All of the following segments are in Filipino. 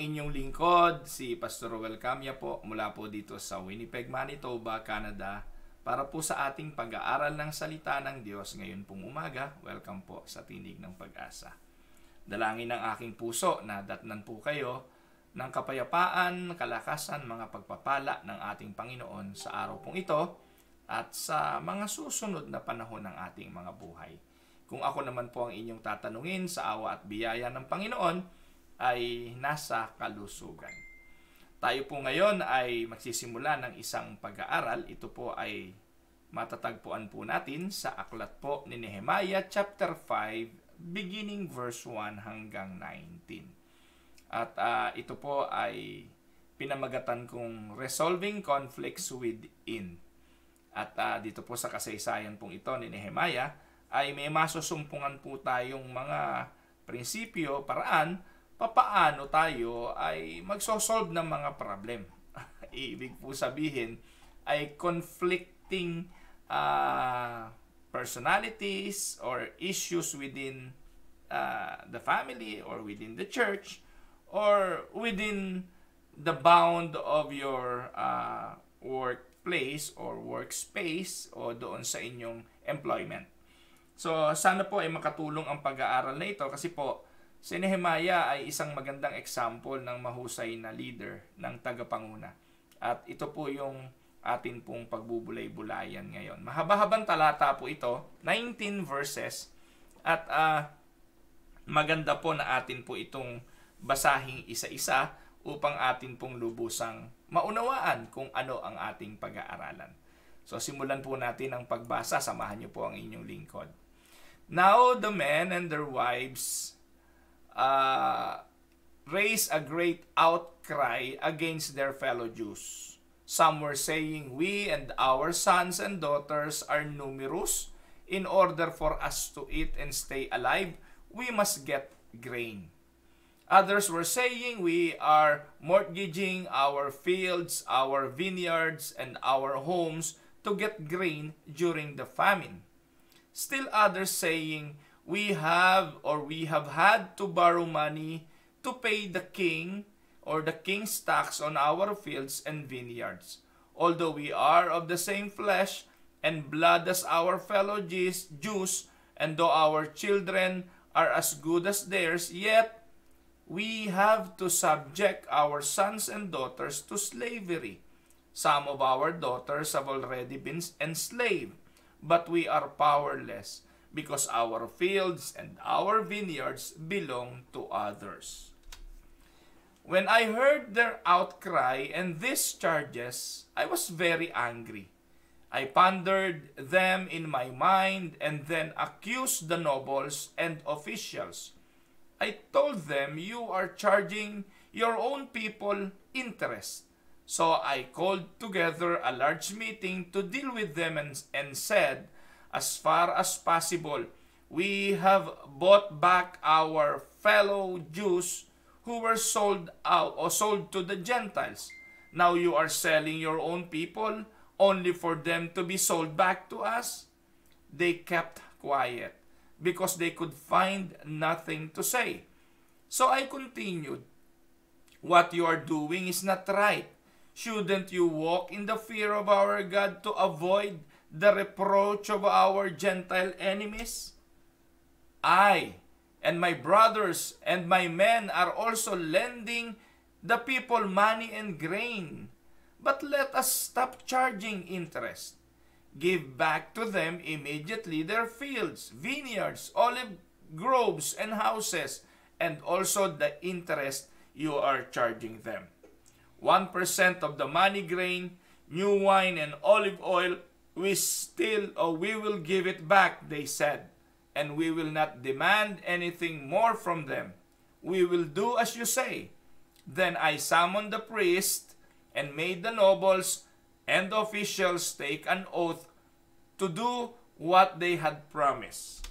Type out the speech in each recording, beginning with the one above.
inyong lingkod, si Pastor Ruel Camia po mula po dito sa Winnipeg, Manitoba, Canada para po sa ating pag-aaral ng salita ng Diyos ngayon pong umaga. Welcome po sa Tinig ng Pag-asa. Dalangin ng aking puso na datnan po kayo ng kapayapaan, kalakasan, mga pagpapala ng ating Panginoon sa araw pong ito at sa mga susunod na panahon ng ating mga buhay. Kung ako naman po ang inyong tatanungin sa awa at biyaya ng Panginoon, ay nasa kalusugan. Tayo po ngayon ay magsisimula ng isang pag-aaral. Ito po ay matatagpuan po natin sa aklat po ni Nehemiah chapter 5 beginning verse 1 hanggang 19. At uh, ito po ay pinamagatan kong Resolving Conflicts Within. At uh, dito po sa kasaysayan pong ito ni Nehemiah ay may masusumpungan po tayong mga prinsipyo, paraan papaano tayo ay magsosolve ng mga problem. Ibig po sabihin ay conflicting uh, personalities or issues within uh, the family or within the church or within the bound of your uh, workplace or workspace o doon sa inyong employment. So, sana po ay makatulong ang pag-aaral na ito kasi po, Si Nehemiah ay isang magandang example ng mahusay na leader ng tagapanguna. At ito po yung atin pong pagbubulay-bulayan ngayon. Mahaba-habang talata po ito, 19 verses. At uh, maganda po na atin po itong basahin isa-isa upang atin pong lubusang maunawaan kung ano ang ating pag-aaralan. So simulan po natin ang pagbasa, samahan niyo po ang inyong lingkod. Now the men and their wives uh, raised a great outcry against their fellow Jews. Some were saying, We and our sons and daughters are numerous. In order for us to eat and stay alive, we must get grain. Others were saying, We are mortgaging our fields, our vineyards, and our homes to get grain during the famine. Still others saying, we have or we have had to borrow money to pay the king or the king's tax on our fields and vineyards. Although we are of the same flesh and blood as our fellow Jews, and though our children are as good as theirs, yet we have to subject our sons and daughters to slavery. Some of our daughters have already been enslaved, but we are powerless because our fields and our vineyards belong to others. When I heard their outcry and these charges, I was very angry. I pondered them in my mind and then accused the nobles and officials. I told them you are charging your own people interest. So I called together a large meeting to deal with them and, and said, as far as possible, we have bought back our fellow Jews who were sold out or sold to the Gentiles. Now you are selling your own people only for them to be sold back to us. They kept quiet because they could find nothing to say. So I continued, What you are doing is not right. Shouldn't you walk in the fear of our God to avoid the reproach of our Gentile enemies? I and my brothers and my men are also lending the people money and grain. But let us stop charging interest. Give back to them immediately their fields, vineyards, olive groves, and houses, and also the interest you are charging them. 1% of the money grain, new wine, and olive oil we still or we will give it back they said and we will not demand anything more from them we will do as you say then i summoned the priest and made the nobles and the officials take an oath to do what they had promised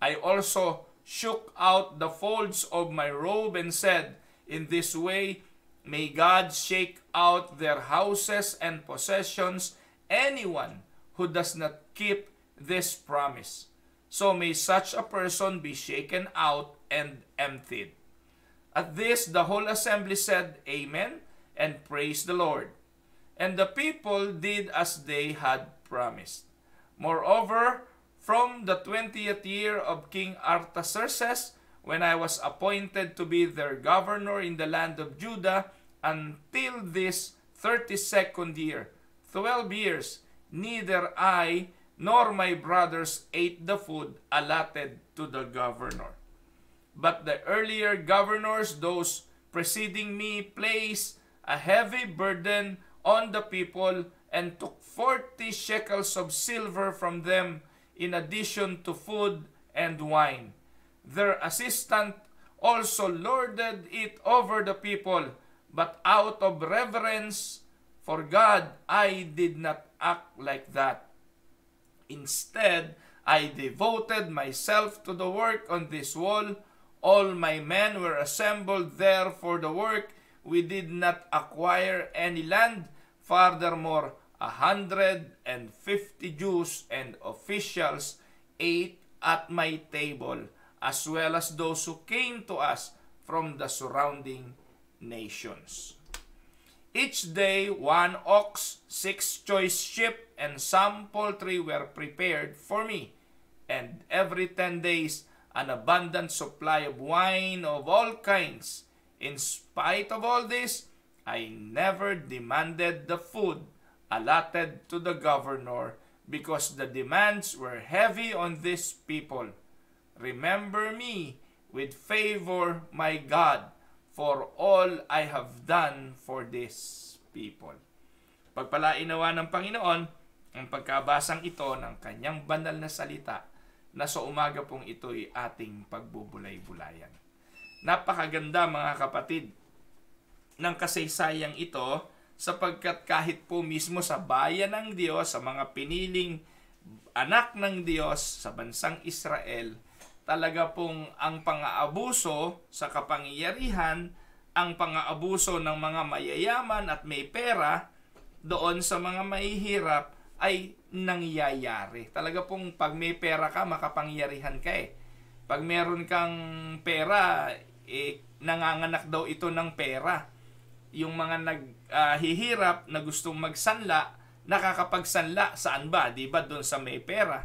i also shook out the folds of my robe and said in this way may god shake out their houses and possessions anyone who does not keep this promise. So may such a person be shaken out and emptied. At this, the whole assembly said, Amen, and praised the Lord. And the people did as they had promised. Moreover, from the 20th year of King Artaxerxes, when I was appointed to be their governor in the land of Judah, until this 32nd year, 12 years, neither I nor my brothers ate the food allotted to the governor. But the earlier governors, those preceding me, placed a heavy burden on the people and took 40 shekels of silver from them in addition to food and wine. Their assistant also lorded it over the people, but out of reverence for God I did not act like that. Instead, I devoted myself to the work on this wall. All my men were assembled there for the work. We did not acquire any land. Furthermore, a hundred and fifty Jews and officials ate at my table, as well as those who came to us from the surrounding nations. Each day, one ox, six choice sheep, and some poultry were prepared for me. And every ten days, an abundant supply of wine of all kinds. In spite of all this, I never demanded the food allotted to the governor because the demands were heavy on these people. Remember me with favor, my God, for all I have done for this people. Pagpalainawa ng Panginoon ang pagkabasang ito ng kanyang banal na salita na sa umaga pong ito'y ating pagbubulay-bulayan. Napakaganda mga kapatid ng kasaysayang ito sapagkat kahit po mismo sa bayan ng Diyos, sa mga piniling anak ng Diyos, sa bansang Israel, talaga pong ang pangaabuso sa kapangyarihan, ang pangaabuso ng mga mayayaman at may pera doon sa mga mahihirap ay nangyayari. Talaga pong pag may pera ka, makapangyarihan ka eh. Pag meron kang pera, eh, nanganganak daw ito ng pera. Yung mga naghihirap uh, na gustong magsanla, nakakapagsanla saan ba? Di ba doon sa may pera?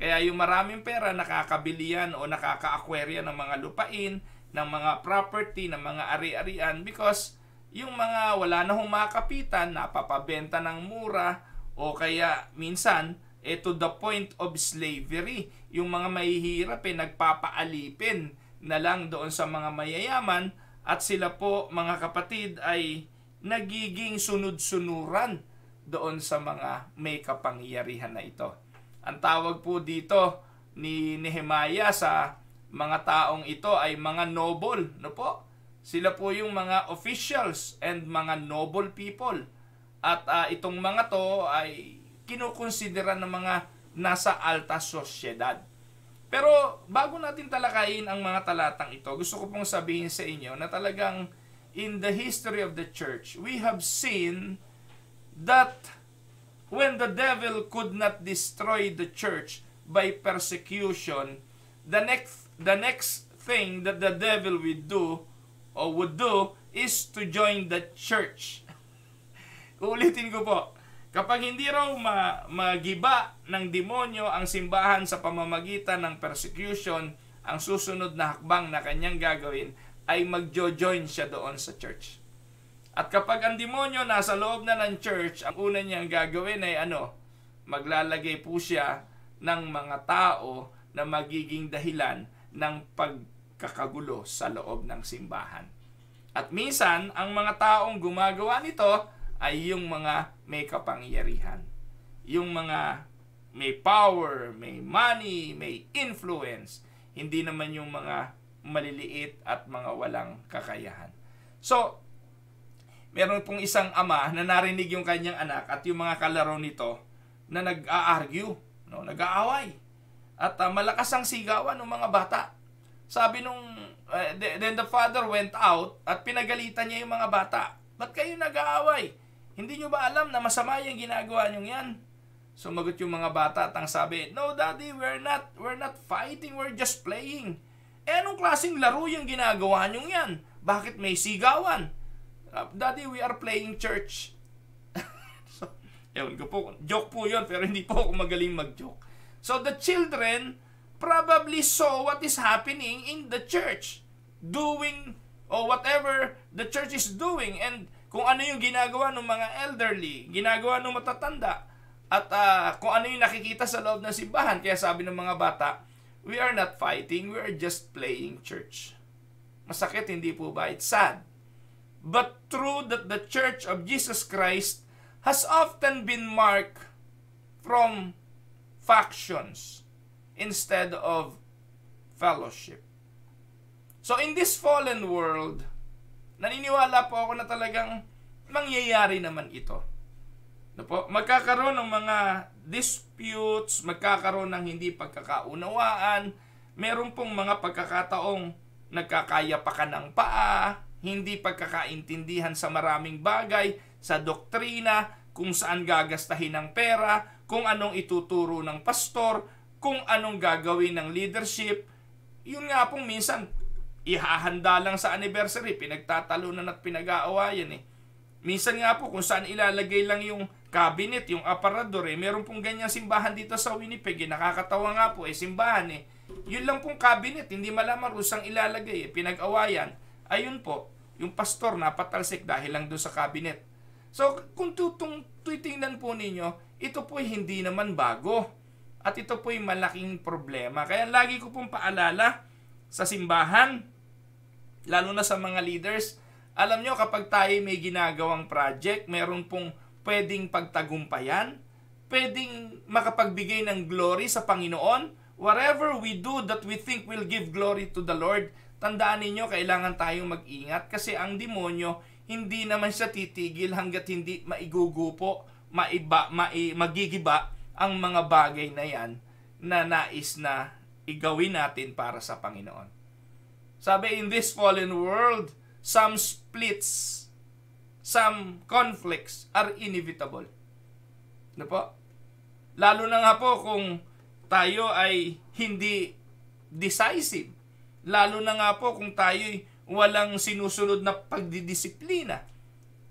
Kaya yung maraming pera nakakabili yan o nakaka-acquire yan ng mga lupain, ng mga property, ng mga ari-arian because yung mga wala na humakapitan, napapabenta ng mura o kaya minsan eh, to the point of slavery. Yung mga mahihirap eh, nagpapaalipin na lang doon sa mga mayayaman at sila po mga kapatid ay nagiging sunod-sunuran doon sa mga may kapangyarihan na ito. Ang tawag po dito ni Nehemiah sa mga taong ito ay mga noble, no po? Sila po yung mga officials and mga noble people. At uh, itong mga to ay kinukonsidera ng mga nasa alta sosyedad. Pero bago natin talakayin ang mga talatang ito, gusto ko pong sabihin sa inyo na talagang in the history of the church, we have seen that when the devil could not destroy the church by persecution, the next the next thing that the devil would do or would do is to join the church. Ulitin ko po, kapag hindi raw ma magiba ng demonyo ang simbahan sa pamamagitan ng persecution, ang susunod na hakbang na kanyang gagawin ay magjo-join siya doon sa church. At kapag ang demonyo nasa loob na ng church, ang una niyang gagawin ay ano? Maglalagay po siya ng mga tao na magiging dahilan ng pagkakagulo sa loob ng simbahan. At minsan, ang mga taong gumagawa nito ay yung mga may kapangyarihan. Yung mga may power, may money, may influence. Hindi naman yung mga maliliit at mga walang kakayahan. So, meron pong isang ama na narinig yung kanyang anak at yung mga kalaro nito na nag-a-argue, no, nag-aaway. At uh, malakas ang sigawan ng mga bata. Sabi nung uh, then the father went out at pinagalitan niya yung mga bata. Ba't kayo nag-aaway? Hindi nyo ba alam na masama yung ginagawa nyo yan? Sumagot yung mga bata at ang sabi, No daddy, we're not, we're not fighting, we're just playing. Eh anong klaseng laro yung ginagawa nyo yan? Bakit may sigawan? Ah, Daddy, we are playing church. so, ewan ko po. Joke po yun, pero hindi po ako magaling mag-joke. So the children probably saw what is happening in the church. Doing or whatever the church is doing and kung ano yung ginagawa ng mga elderly, ginagawa ng matatanda, at uh, kung ano yung nakikita sa loob ng simbahan. Kaya sabi ng mga bata, we are not fighting, we are just playing church. Masakit, hindi po ba? It's sad but true that the Church of Jesus Christ has often been marked from factions instead of fellowship. So in this fallen world, naniniwala po ako na talagang mangyayari naman ito. No po? Magkakaroon ng mga disputes, magkakaroon ng hindi pagkakaunawaan, meron pong mga pagkakataong nagkakayapakan ng paa, hindi pagkakaintindihan sa maraming bagay, sa doktrina, kung saan gagastahin ang pera, kung anong ituturo ng pastor, kung anong gagawin ng leadership. Yun nga pong minsan, ihahanda lang sa anniversary, pinagtatalunan at pinag-aawayan eh. Minsan nga po kung saan ilalagay lang yung cabinet, yung aparador eh. Meron pong ganyang simbahan dito sa Winnipeg eh. Nakakatawa nga po eh, simbahan eh. Yun lang pong cabinet, hindi malaman kung saan ilalagay eh. Pinag-awayan Ayun po, yung pastor napatalsik dahil lang doon sa cabinet. So, kung tutong titingnan po ninyo, ito po'y hindi naman bago. At ito po po'y malaking problema. Kaya lagi ko pong paalala sa simbahan, lalo na sa mga leaders, alam nyo kapag tayo may ginagawang project, meron pong pwedeng pagtagumpayan, pwedeng makapagbigay ng glory sa Panginoon. Whatever we do that we think will give glory to the Lord, Tandaan ninyo, kailangan tayong mag-ingat kasi ang demonyo hindi naman siya titigil hanggat hindi maigugupo, maiba, mai, magigiba ang mga bagay na yan na nais na igawin natin para sa Panginoon. Sabi, in this fallen world, some splits, some conflicts are inevitable. Ano po? Lalo na nga po kung tayo ay hindi decisive Lalo na nga po kung tayo'y walang sinusunod na pagdidisiplina.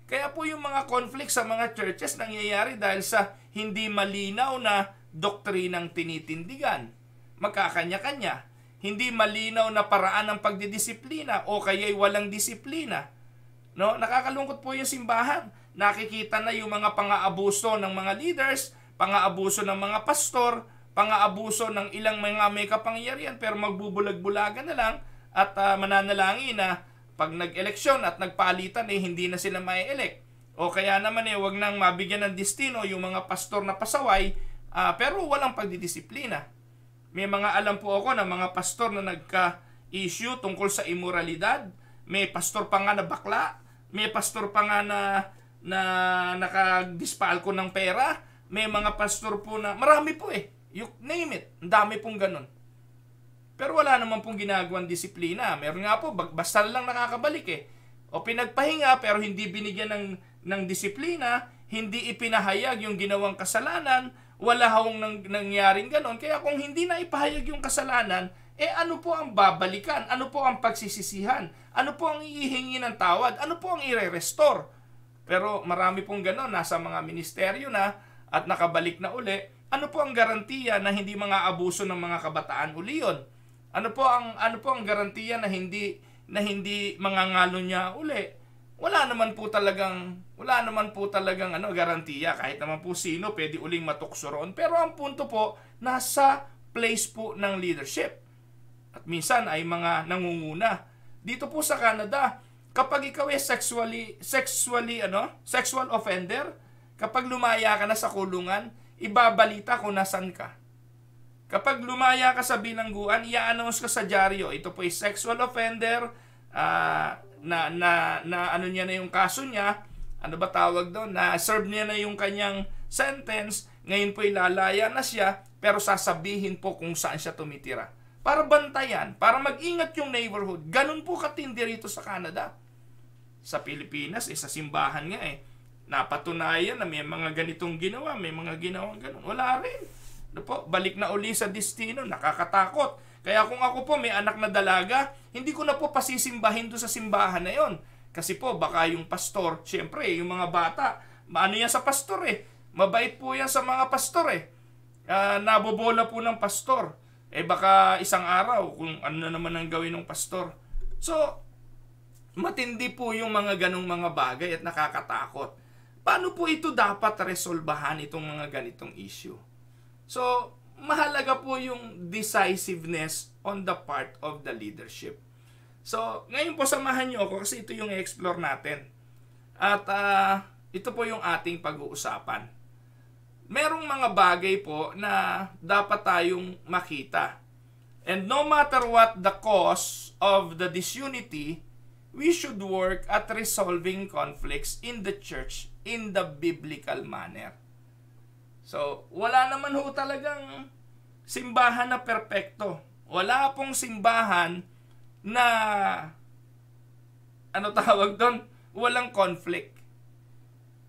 Kaya po yung mga conflict sa mga churches nangyayari dahil sa hindi malinaw na doktrinang tinitindigan. Magkakanya-kanya. Hindi malinaw na paraan ng pagdidisiplina o kaya'y walang disiplina. No, nakakalungkot po yung simbahan. Nakikita na yung mga pangaabuso ng mga leaders, pangaabuso ng mga pastor, pangaabuso ng ilang mga may kapangyarihan pero magbubulag-bulagan na lang at uh, mananalangin na pag nag-eleksyon at nagpalitan eh hindi na sila mai-elect. O kaya naman eh wag nang mabigyan ng destino yung mga pastor na pasaway uh, pero walang pagdidisiplina. May mga alam po ako na mga pastor na nagka-issue tungkol sa immoralidad, may pastor pa nga na bakla, may pastor pa nga na na nakadispalko ng pera, may mga pastor po na marami po eh You name it. Ang dami pong ganun. Pero wala naman pong ginagawang disiplina. Meron nga po, basta lang nakakabalik eh. O pinagpahinga pero hindi binigyan ng, ng disiplina, hindi ipinahayag yung ginawang kasalanan, wala hong nang, nangyaring ganun. Kaya kung hindi na ipahayag yung kasalanan, eh ano po ang babalikan? Ano po ang pagsisisihan? Ano po ang iihingi ng tawad? Ano po ang ire-restore? Pero marami pong ganun, nasa mga ministeryo na at nakabalik na uli, ano po ang garantiya na hindi mga abuso ng mga kabataan uli yun? Ano po ang ano po ang garantiya na hindi na hindi mangangalo niya uli? Wala naman po talagang wala naman po talagang ano garantiya kahit naman po sino pwede uling matukso roon. Pero ang punto po nasa place po ng leadership. At minsan ay mga nangunguna. Dito po sa Canada, kapag ikaw ay sexually sexually ano, sexual offender, kapag lumaya ka na sa kulungan, ibabalita kung nasan ka. Kapag lumaya ka sa bilangguan, i-announce ka sa dyaryo. Ito po ay sexual offender, uh, na, na, na ano niya na yung kaso niya, ano ba tawag doon, na serve niya na yung kanyang sentence, ngayon po ilalaya na siya, pero sasabihin po kung saan siya tumitira. Para bantayan, para mag-ingat yung neighborhood. Ganun po katindi rito sa Canada. Sa Pilipinas, eh, sa simbahan nga eh Napatunayan na may mga ganitong ginawa, may mga ginawang ganun. Wala rin. Ano po, balik na uli sa destino, nakakatakot. Kaya kung ako po may anak na dalaga, hindi ko na po pasisimbahin do sa simbahan na yon. Kasi po, baka yung pastor, syempre, yung mga bata, ano yan sa pastor eh. Mabait po yan sa mga pastor eh. Uh, nabobola po ng pastor. Eh baka isang araw kung ano na naman ang gawin ng pastor. So, matindi po yung mga ganong mga bagay at nakakatakot. Paano po ito dapat resolbahan itong mga ganitong issue? So, mahalaga po yung decisiveness on the part of the leadership. So, ngayon po samahan niyo ako kasi ito yung explore natin. At uh, ito po yung ating pag-uusapan. Merong mga bagay po na dapat tayong makita. And no matter what the cause of the disunity, we should work at resolving conflicts in the church in the biblical manner. So, wala naman ho talagang simbahan na perpekto. Wala pong simbahan na ano tawag doon? Walang conflict.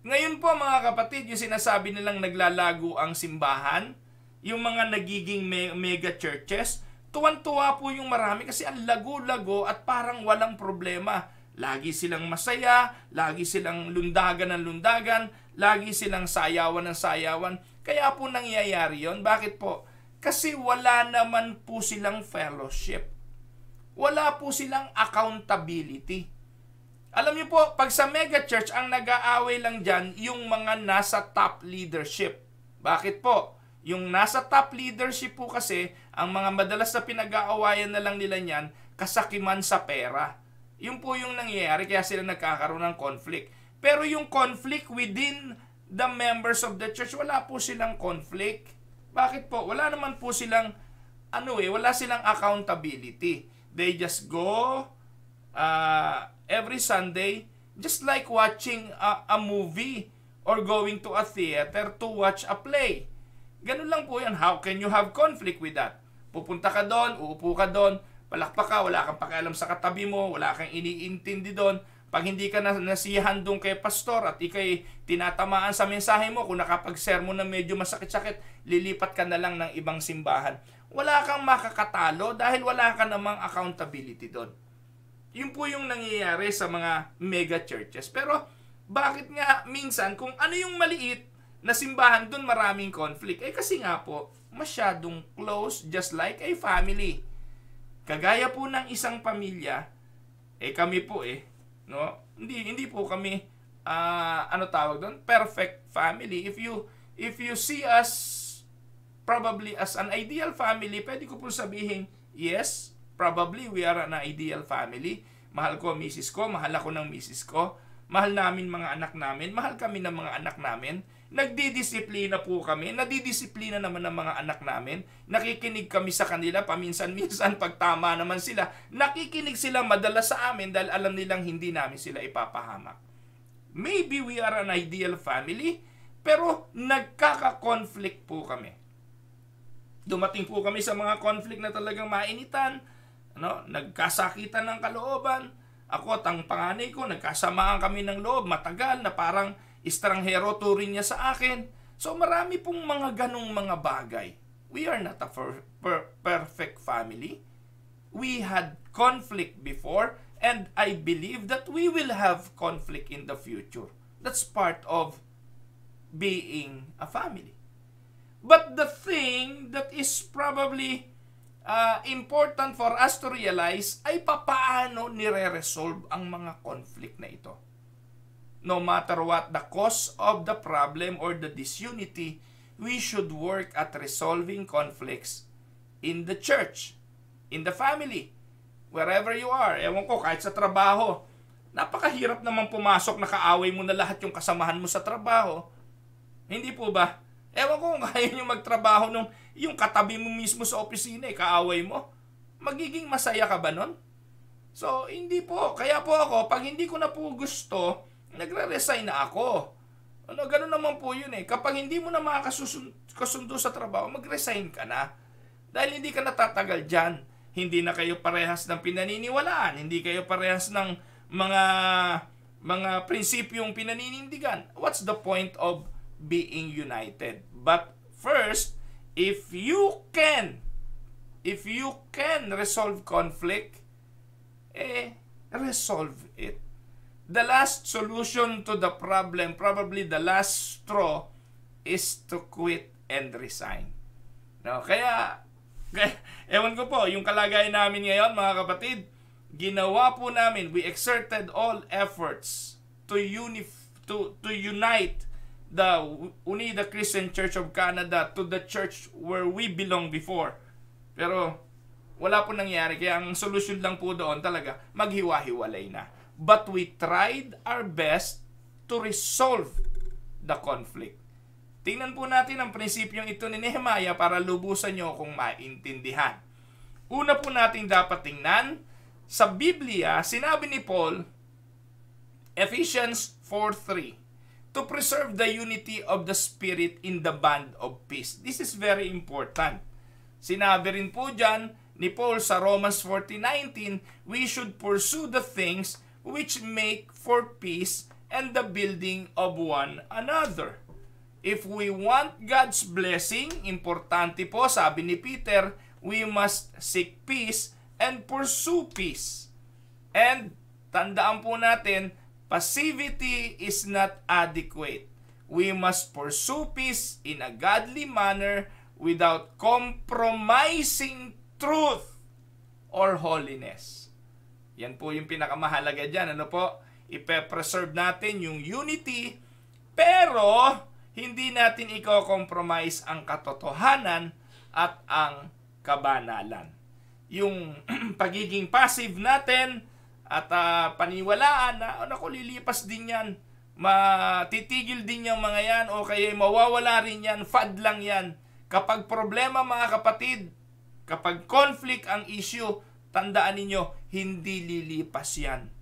Ngayon po mga kapatid, yung sinasabi nilang naglalago ang simbahan, yung mga nagiging me- mega churches, tuwan-tuwa po yung marami kasi ang lago-lago at parang walang problema Lagi silang masaya, lagi silang lundagan ng lundagan, lagi silang sayawan ng sayawan. Kaya po nangyayari yon. Bakit po? Kasi wala naman po silang fellowship. Wala po silang accountability. Alam niyo po, pag sa mega church ang nag-aaway lang diyan yung mga nasa top leadership. Bakit po? Yung nasa top leadership po kasi, ang mga madalas na pinag-aawayan na lang nila niyan, kasakiman sa pera. Yung po yung nangyayari kaya sila nagkakaroon ng conflict. Pero yung conflict within the members of the church, wala po silang conflict. Bakit po? Wala naman po silang ano eh, wala silang accountability. They just go uh, every Sunday just like watching a, a movie or going to a theater to watch a play. Ganun lang po yan. How can you have conflict with that? Pupunta ka doon, uupo ka doon, palakpak ka, wala kang pakialam sa katabi mo, wala kang iniintindi doon. Pag hindi ka nasiyahan doon kay pastor at ikay tinatamaan sa mensahe mo, kung nakapag-sermon na medyo masakit-sakit, lilipat ka na lang ng ibang simbahan. Wala kang makakatalo dahil wala ka namang accountability doon. Yun po yung nangyayari sa mga mega churches. Pero bakit nga minsan kung ano yung maliit na simbahan doon maraming conflict? Eh kasi nga po, masyadong close just like a family Kagaya po ng isang pamilya, eh kami po eh, no? Hindi hindi po kami uh, ano tawag doon, perfect family. If you if you see us probably as an ideal family, pwede ko po sabihin, yes, probably we are an ideal family. Mahal ko misis ko, mahal ako ng misis ko, mahal namin mga anak namin, mahal kami ng mga anak namin. Nagdidisiplina po kami. Nadidisiplina naman ng mga anak namin. Nakikinig kami sa kanila paminsan-minsan pagtama naman sila. Nakikinig sila madalas sa amin dahil alam nilang hindi namin sila ipapahamak. Maybe we are an ideal family, pero nagkaka-conflict po kami. Dumating po kami sa mga conflict na talagang mainitan, ano, nagkasakitan ng kalooban. Ako at ang panganay ko, nagkasamaan kami ng loob matagal na parang to rin niya sa akin. So marami pong mga ganong mga bagay. We are not a per- per- perfect family. We had conflict before and I believe that we will have conflict in the future. That's part of being a family. But the thing that is probably uh, important for us to realize ay papaano nire-resolve ang mga conflict na ito. No matter what the cause of the problem or the disunity, we should work at resolving conflicts in the church, in the family, wherever you are. Ewan ko, kahit sa trabaho. Napakahirap naman pumasok na kaaway mo na lahat yung kasamahan mo sa trabaho. Hindi po ba? Ewan ko kung kaya nyo magtrabaho nung yung katabi mo mismo sa opisina, eh, kaaway mo. Magiging masaya ka ba nun? So, hindi po. Kaya po ako, pag hindi ko na po gusto nagre-resign na ako. Ano, ganun naman po yun eh. Kapag hindi mo na makakasundo sa trabaho, mag-resign ka na. Dahil hindi ka natatagal dyan. Hindi na kayo parehas ng pinaniniwalaan. Hindi kayo parehas ng mga mga prinsipyong pinaninindigan. What's the point of being united? But first, if you can, if you can resolve conflict, eh, resolve it the last solution to the problem, probably the last straw, is to quit and resign. No? Kaya, kaya, ewan ko po, yung kalagayan namin ngayon, mga kapatid, ginawa po namin, we exerted all efforts to, unif- to, to unite the Unida Christian Church of Canada to the church where we belong before. Pero wala po nangyari. Kaya ang solution lang po doon talaga, maghiwa-hiwalay na but we tried our best to resolve the conflict. Tingnan po natin ang prinsipyong ito ni Nehemiah para lubusan nyo kung maintindihan. Una po nating dapat tingnan, sa Biblia, sinabi ni Paul, Ephesians 4.3, to preserve the unity of the Spirit in the band of peace. This is very important. Sinabi rin po dyan ni Paul sa Romans 14.19, we should pursue the things which make for peace and the building of one another. If we want God's blessing, importante po, sabi ni Peter, we must seek peace and pursue peace. And tandaan po natin, passivity is not adequate. We must pursue peace in a godly manner without compromising truth or holiness. Yan po yung pinakamahalaga dyan. Ano po? Ipe-preserve natin yung unity pero hindi natin i-compromise ang katotohanan at ang kabanalan. Yung pagiging passive natin at uh, paniwalaan na oh, naku, lilipas din yan. Matitigil din yung mga yan o kaya mawawala rin yan. Fad lang yan. Kapag problema mga kapatid, kapag conflict ang issue, tandaan ninyo, hindi lilipas yan.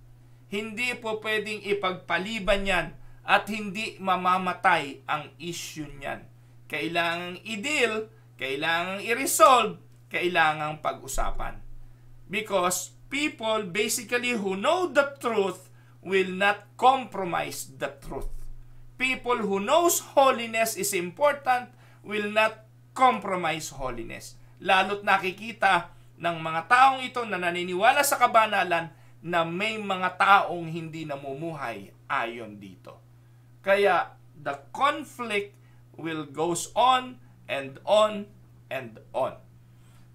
Hindi po pwedeng ipagpaliban yan at hindi mamamatay ang issue niyan. Kailangang i-deal, kailangang i-resolve, kailangang pag-usapan. Because people basically who know the truth will not compromise the truth. People who knows holiness is important will not compromise holiness. Lalo't nakikita ng mga taong ito na naniniwala sa kabanalan na may mga taong hindi namumuhay ayon dito. Kaya the conflict will goes on and on and on.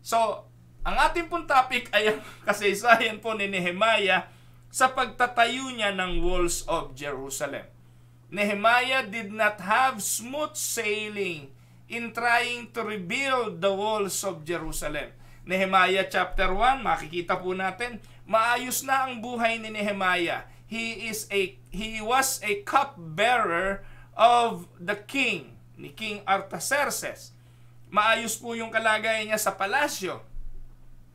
So, ang ating pong topic ay ang kasaysayan po ni Nehemiah sa pagtatayo niya ng walls of Jerusalem. Nehemiah did not have smooth sailing in trying to rebuild the walls of Jerusalem. Nehemiah chapter 1, makikita po natin, maayos na ang buhay ni Nehemiah. He is a he was a cupbearer of the king, ni King Artaxerxes. Maayos po yung kalagayan niya sa palasyo.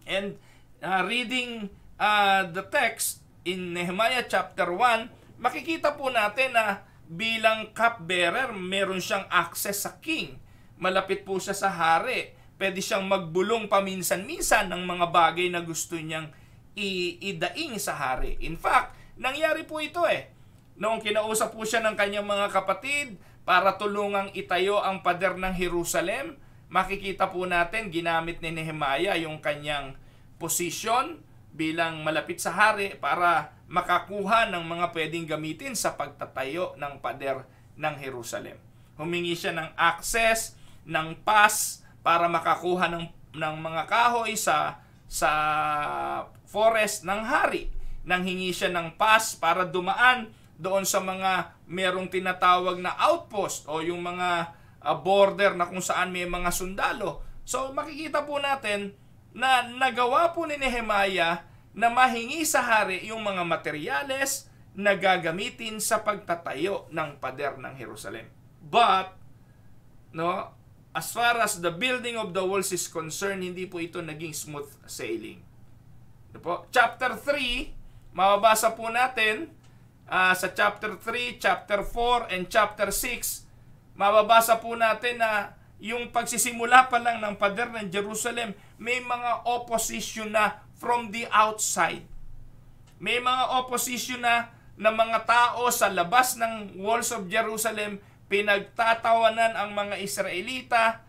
And uh, reading uh, the text in Nehemiah chapter 1, makikita po natin na bilang cupbearer, meron siyang access sa king. Malapit po siya sa hari Pwede siyang magbulong paminsan-minsan ng mga bagay na gusto niyang iidaing sa hari. In fact, nangyari po ito eh. Noong kinausap po siya ng kanyang mga kapatid para tulungang itayo ang pader ng Jerusalem, makikita po natin ginamit ni Nehemiah yung kanyang position bilang malapit sa hari para makakuha ng mga pwedeng gamitin sa pagtatayo ng pader ng Jerusalem. Humingi siya ng access, ng pass, para makakuha ng, ng mga kahoy sa, sa forest ng hari. Nang hingi siya ng pass para dumaan doon sa mga merong tinatawag na outpost o yung mga uh, border na kung saan may mga sundalo. So makikita po natin na nagawa po ni Nehemiah na mahingi sa hari yung mga materyales na gagamitin sa pagtatayo ng pader ng Jerusalem. But, no, As far as the building of the walls is concerned, hindi po ito naging smooth sailing. Ano po? Chapter 3, mababasa po natin uh, sa chapter 3, chapter 4, and chapter 6, mababasa po natin na yung pagsisimula pa lang ng pader ng Jerusalem, may mga opposition na from the outside. May mga opposition na ng mga tao sa labas ng walls of Jerusalem pinagtatawanan ang mga Israelita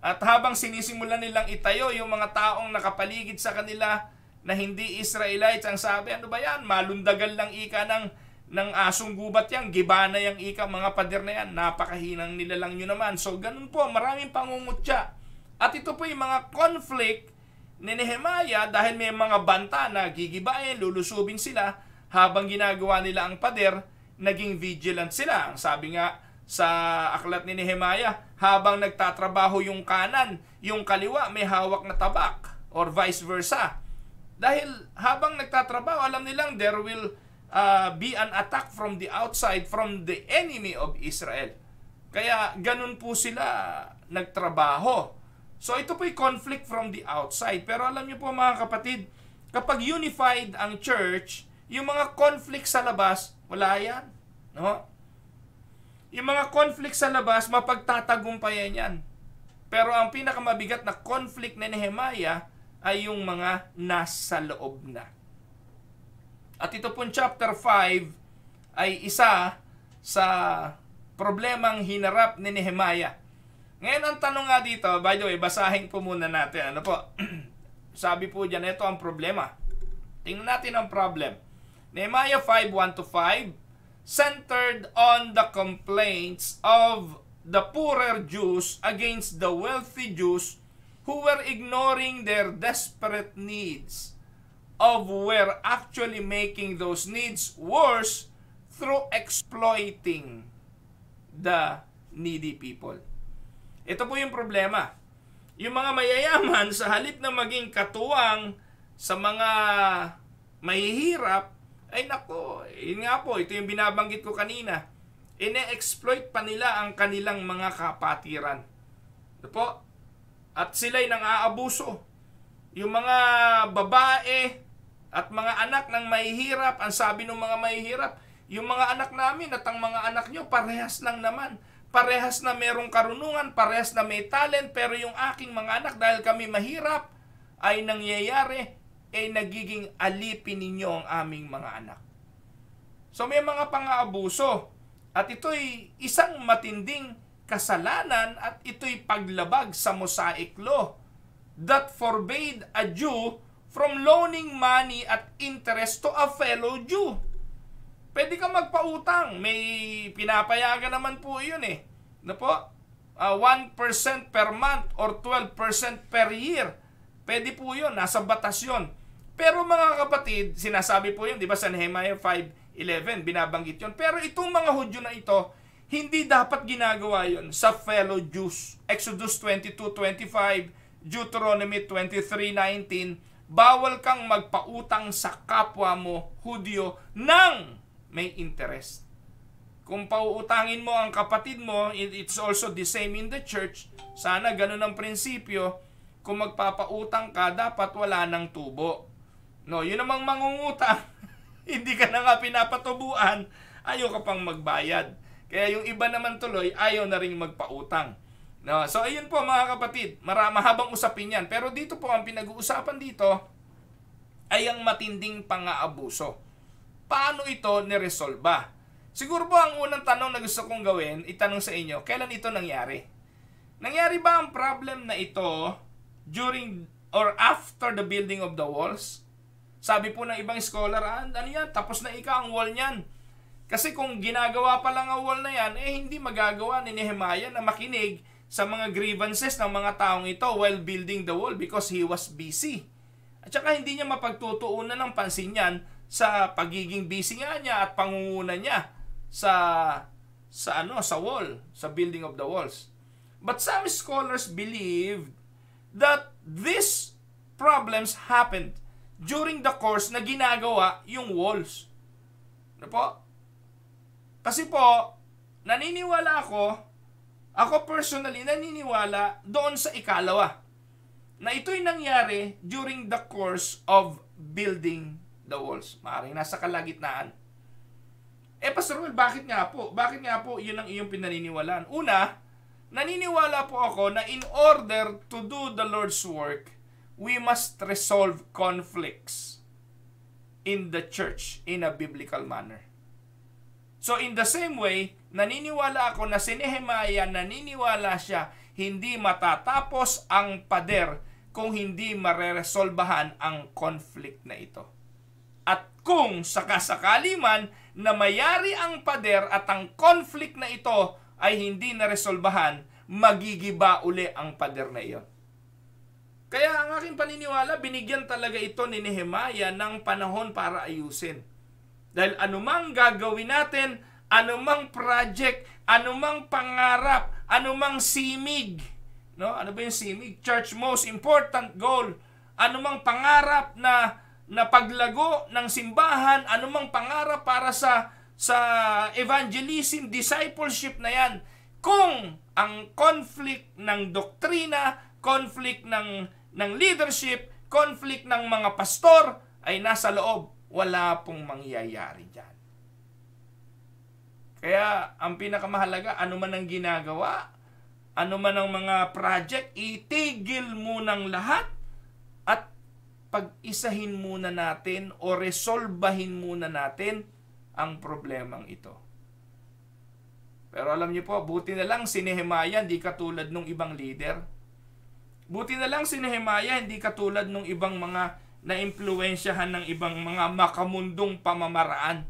at habang sinisimulan nilang itayo yung mga taong nakapaligid sa kanila na hindi Israelites, ang sabi, ano ba yan? Malundagal lang ika ng, ng asong gubat yan, gibana yung ika, mga pader na yan, napakahinang nila lang yun naman. So, ganun po, maraming pangungutya. At ito po yung mga conflict ni Nehemiah dahil may mga banta na gigibain, lulusubin sila habang ginagawa nila ang pader, naging vigilant sila. Ang sabi nga, sa aklat ni Nehemiah, habang nagtatrabaho yung kanan, yung kaliwa may hawak na tabak or vice versa. Dahil habang nagtatrabaho, alam nilang there will uh, be an attack from the outside from the enemy of Israel. Kaya ganun po sila nagtrabaho. So ito po'y conflict from the outside. Pero alam niyo po mga kapatid, kapag unified ang church, yung mga conflict sa labas, wala yan. No? Yung mga conflict sa labas, mapagtatagumpayan yan. Pero ang pinakamabigat na conflict ni Nehemiah ay yung mga nasa loob na. At ito pong chapter 5 ay isa sa problemang hinarap ni Nehemiah. Ngayon ang tanong nga dito, by the way, basahin po muna natin. Ano po? Sabi po dyan, ito ang problema. Tingnan natin ang problem. Nehemiah 5, 1 to 5 centered on the complaints of the poorer Jews against the wealthy Jews who were ignoring their desperate needs of were actually making those needs worse through exploiting the needy people. Ito po yung problema. Yung mga mayayaman sa halip na maging katuwang sa mga mahihirap, ay nako, yun nga po, ito yung binabanggit ko kanina. Ine-exploit pa nila ang kanilang mga kapatiran. Ito ano po. At sila'y nang aabuso. Yung mga babae at mga anak ng mahihirap, ang sabi ng mga mahihirap, yung mga anak namin at ang mga anak nyo, parehas lang naman. Parehas na merong karunungan, parehas na may talent, pero yung aking mga anak, dahil kami mahirap, ay nangyayari ay eh, nagiging alipin ninyo ang aming mga anak. So may mga pang-aabuso at ito'y isang matinding kasalanan at ito'y paglabag sa Mosaic Law that forbade a Jew from loaning money at interest to a fellow Jew. Pwede kang magpautang. May pinapayagan naman po yun eh. Ano po? Uh, ah, 1% per month or 12% per year. Pwede po yun. Nasa batas yun. Pero mga kapatid, sinasabi po yun, di ba sa Nehemiah 5.11, binabanggit yun. Pero itong mga Hudyo na ito, hindi dapat ginagawa yon sa fellow Jews. Exodus 22.25, Deuteronomy 23.19, bawal kang magpautang sa kapwa mo, Hudyo, nang may interest. Kung pauutangin mo ang kapatid mo, it's also the same in the church. Sana ganun ang prinsipyo. Kung magpapautang ka, dapat wala ng tubo. No, yun namang mangungutang. Hindi ka na nga pinapatubuan. Ayaw ka pang magbayad. Kaya yung iba naman tuloy, ayaw na rin magpautang. No, so ayun po mga kapatid, mara mahabang usapin yan. Pero dito po ang pinag-uusapan dito ay ang matinding pang-aabuso. Paano ito niresolba? Siguro po ang unang tanong na gusto kong gawin, itanong sa inyo, kailan ito nangyari? Nangyari ba ang problem na ito during or after the building of the walls? Sabi po ng ibang scholar, ah, ano yan, tapos na ika ang wall niyan. Kasi kung ginagawa pa lang ang wall na yan, eh hindi magagawa ni Nehemiah na makinig sa mga grievances ng mga taong ito while building the wall because he was busy. At saka hindi niya mapagtutuunan ng pansin niyan sa pagiging busy nga niya at pangunguna niya sa sa ano sa wall, sa building of the walls. But some scholars believe that these problems happened during the course na ginagawa yung walls. Ano po? Kasi po, naniniwala ako, ako personally naniniwala doon sa ikalawa na ito'y nangyari during the course of building the walls. Maaaring nasa kalagitnaan. Eh, Pastor Will, bakit nga po? Bakit nga po yun ang iyong pinaniniwalaan? Una, naniniwala po ako na in order to do the Lord's work, we must resolve conflicts in the church in a biblical manner. So in the same way, naniniwala ako na si Nehemiah, naniniwala siya, hindi matatapos ang pader kung hindi mareresolbahan ang conflict na ito. At kung sakasakali man na mayari ang pader at ang conflict na ito ay hindi naresolbahan, magigiba uli ang pader na iyon. Kaya ang aking paniniwala, binigyan talaga ito ni Nehemiah ng panahon para ayusin. Dahil anumang gagawin natin, anumang project, anumang pangarap, anumang simig. No? Ano ba yung simig? Church most important goal. Anumang pangarap na na paglago ng simbahan, anumang pangarap para sa sa evangelism, discipleship na yan. Kung ang conflict ng doktrina, conflict ng ng leadership, conflict ng mga pastor ay nasa loob. Wala pong mangyayari dyan. Kaya ang pinakamahalaga, ano man ang ginagawa, ano man ang mga project, itigil munang lahat at pag-isahin muna natin o resolbahin muna natin ang problemang ito. Pero alam niyo po, buti na lang si Nehemiah, di katulad nung ibang leader. Buti na lang si Nehemiah hindi katulad ng ibang mga naimpluwensyahan ng ibang mga makamundong pamamaraan.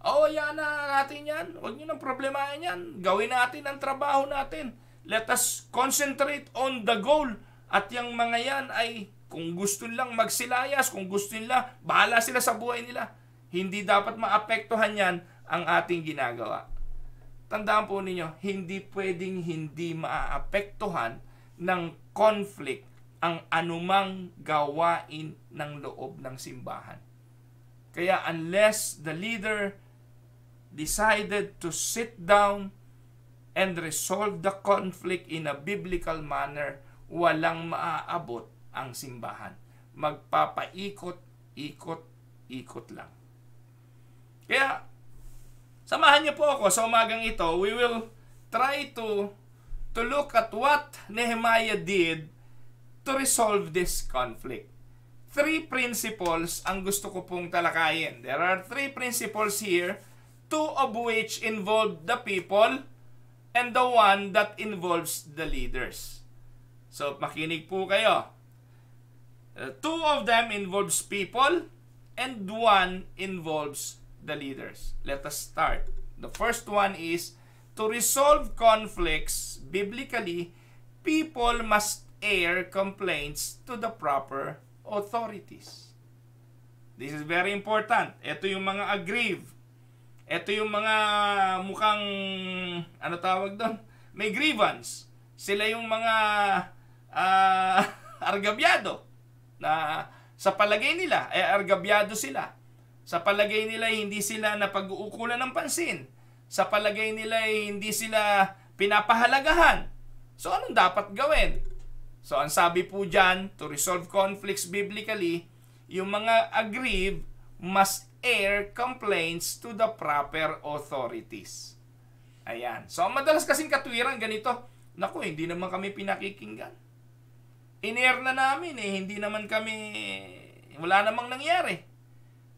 oh, yan na natin yan. Huwag nyo nang problemahin yan. Gawin natin ang trabaho natin. Let us concentrate on the goal. At yung mga yan ay kung gusto lang magsilayas, kung gusto nila, bahala sila sa buhay nila. Hindi dapat maapektuhan yan ang ating ginagawa. Tandaan po ninyo, hindi pwedeng hindi maaapektuhan ng conflict ang anumang gawain ng loob ng simbahan. Kaya unless the leader decided to sit down and resolve the conflict in a biblical manner, walang maaabot ang simbahan. Magpapaikot, ikot, ikot lang. Kaya, samahan niyo po ako sa umagang ito. We will try to to look at what Nehemiah did to resolve this conflict. Three principles ang gusto ko pong talakayin. There are three principles here, two of which involve the people and the one that involves the leaders. So, makinig po kayo. Uh, two of them involves people and one involves the leaders. Let us start. The first one is To resolve conflicts, biblically, people must air complaints to the proper authorities. This is very important. Ito yung mga aggrieved. Ito yung mga mukhang, ano tawag doon? May grievance. Sila yung mga uh, argabyado na sa palagay nila, ay eh, argabyado sila. Sa palagay nila, hindi sila napag-uukulan ng pansin sa palagay nila ay eh, hindi sila pinapahalagahan. So anong dapat gawin? So ang sabi po dyan, to resolve conflicts biblically, yung mga aggrieved must air complaints to the proper authorities. Ayan. So madalas kasing katwiran ganito, naku, hindi naman kami pinakikinggan. In-air na namin eh, hindi naman kami, eh, wala namang nangyari.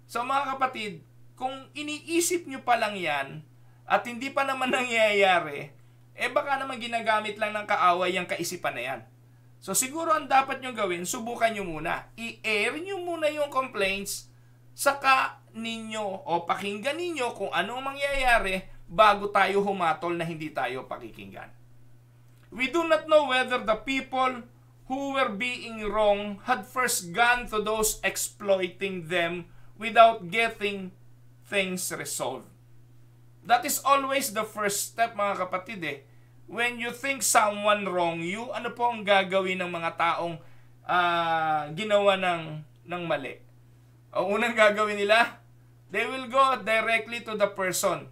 So mga kapatid, kung iniisip nyo pa lang yan, at hindi pa naman nangyayari, eh baka naman ginagamit lang ng kaaway yung kaisipan na yan. So siguro ang dapat nyo gawin, subukan nyo muna. I-air nyo muna yung complaints, saka ninyo o pakinggan ninyo kung ano mangyayari bago tayo humatol na hindi tayo pakikinggan. We do not know whether the people who were being wrong had first gone to those exploiting them without getting things resolved. That is always the first step mga kapatid eh. When you think someone wrong you, ano po ang gagawin ng mga taong uh, ginawa ng, ng mali? Ang unang gagawin nila, they will go directly to the person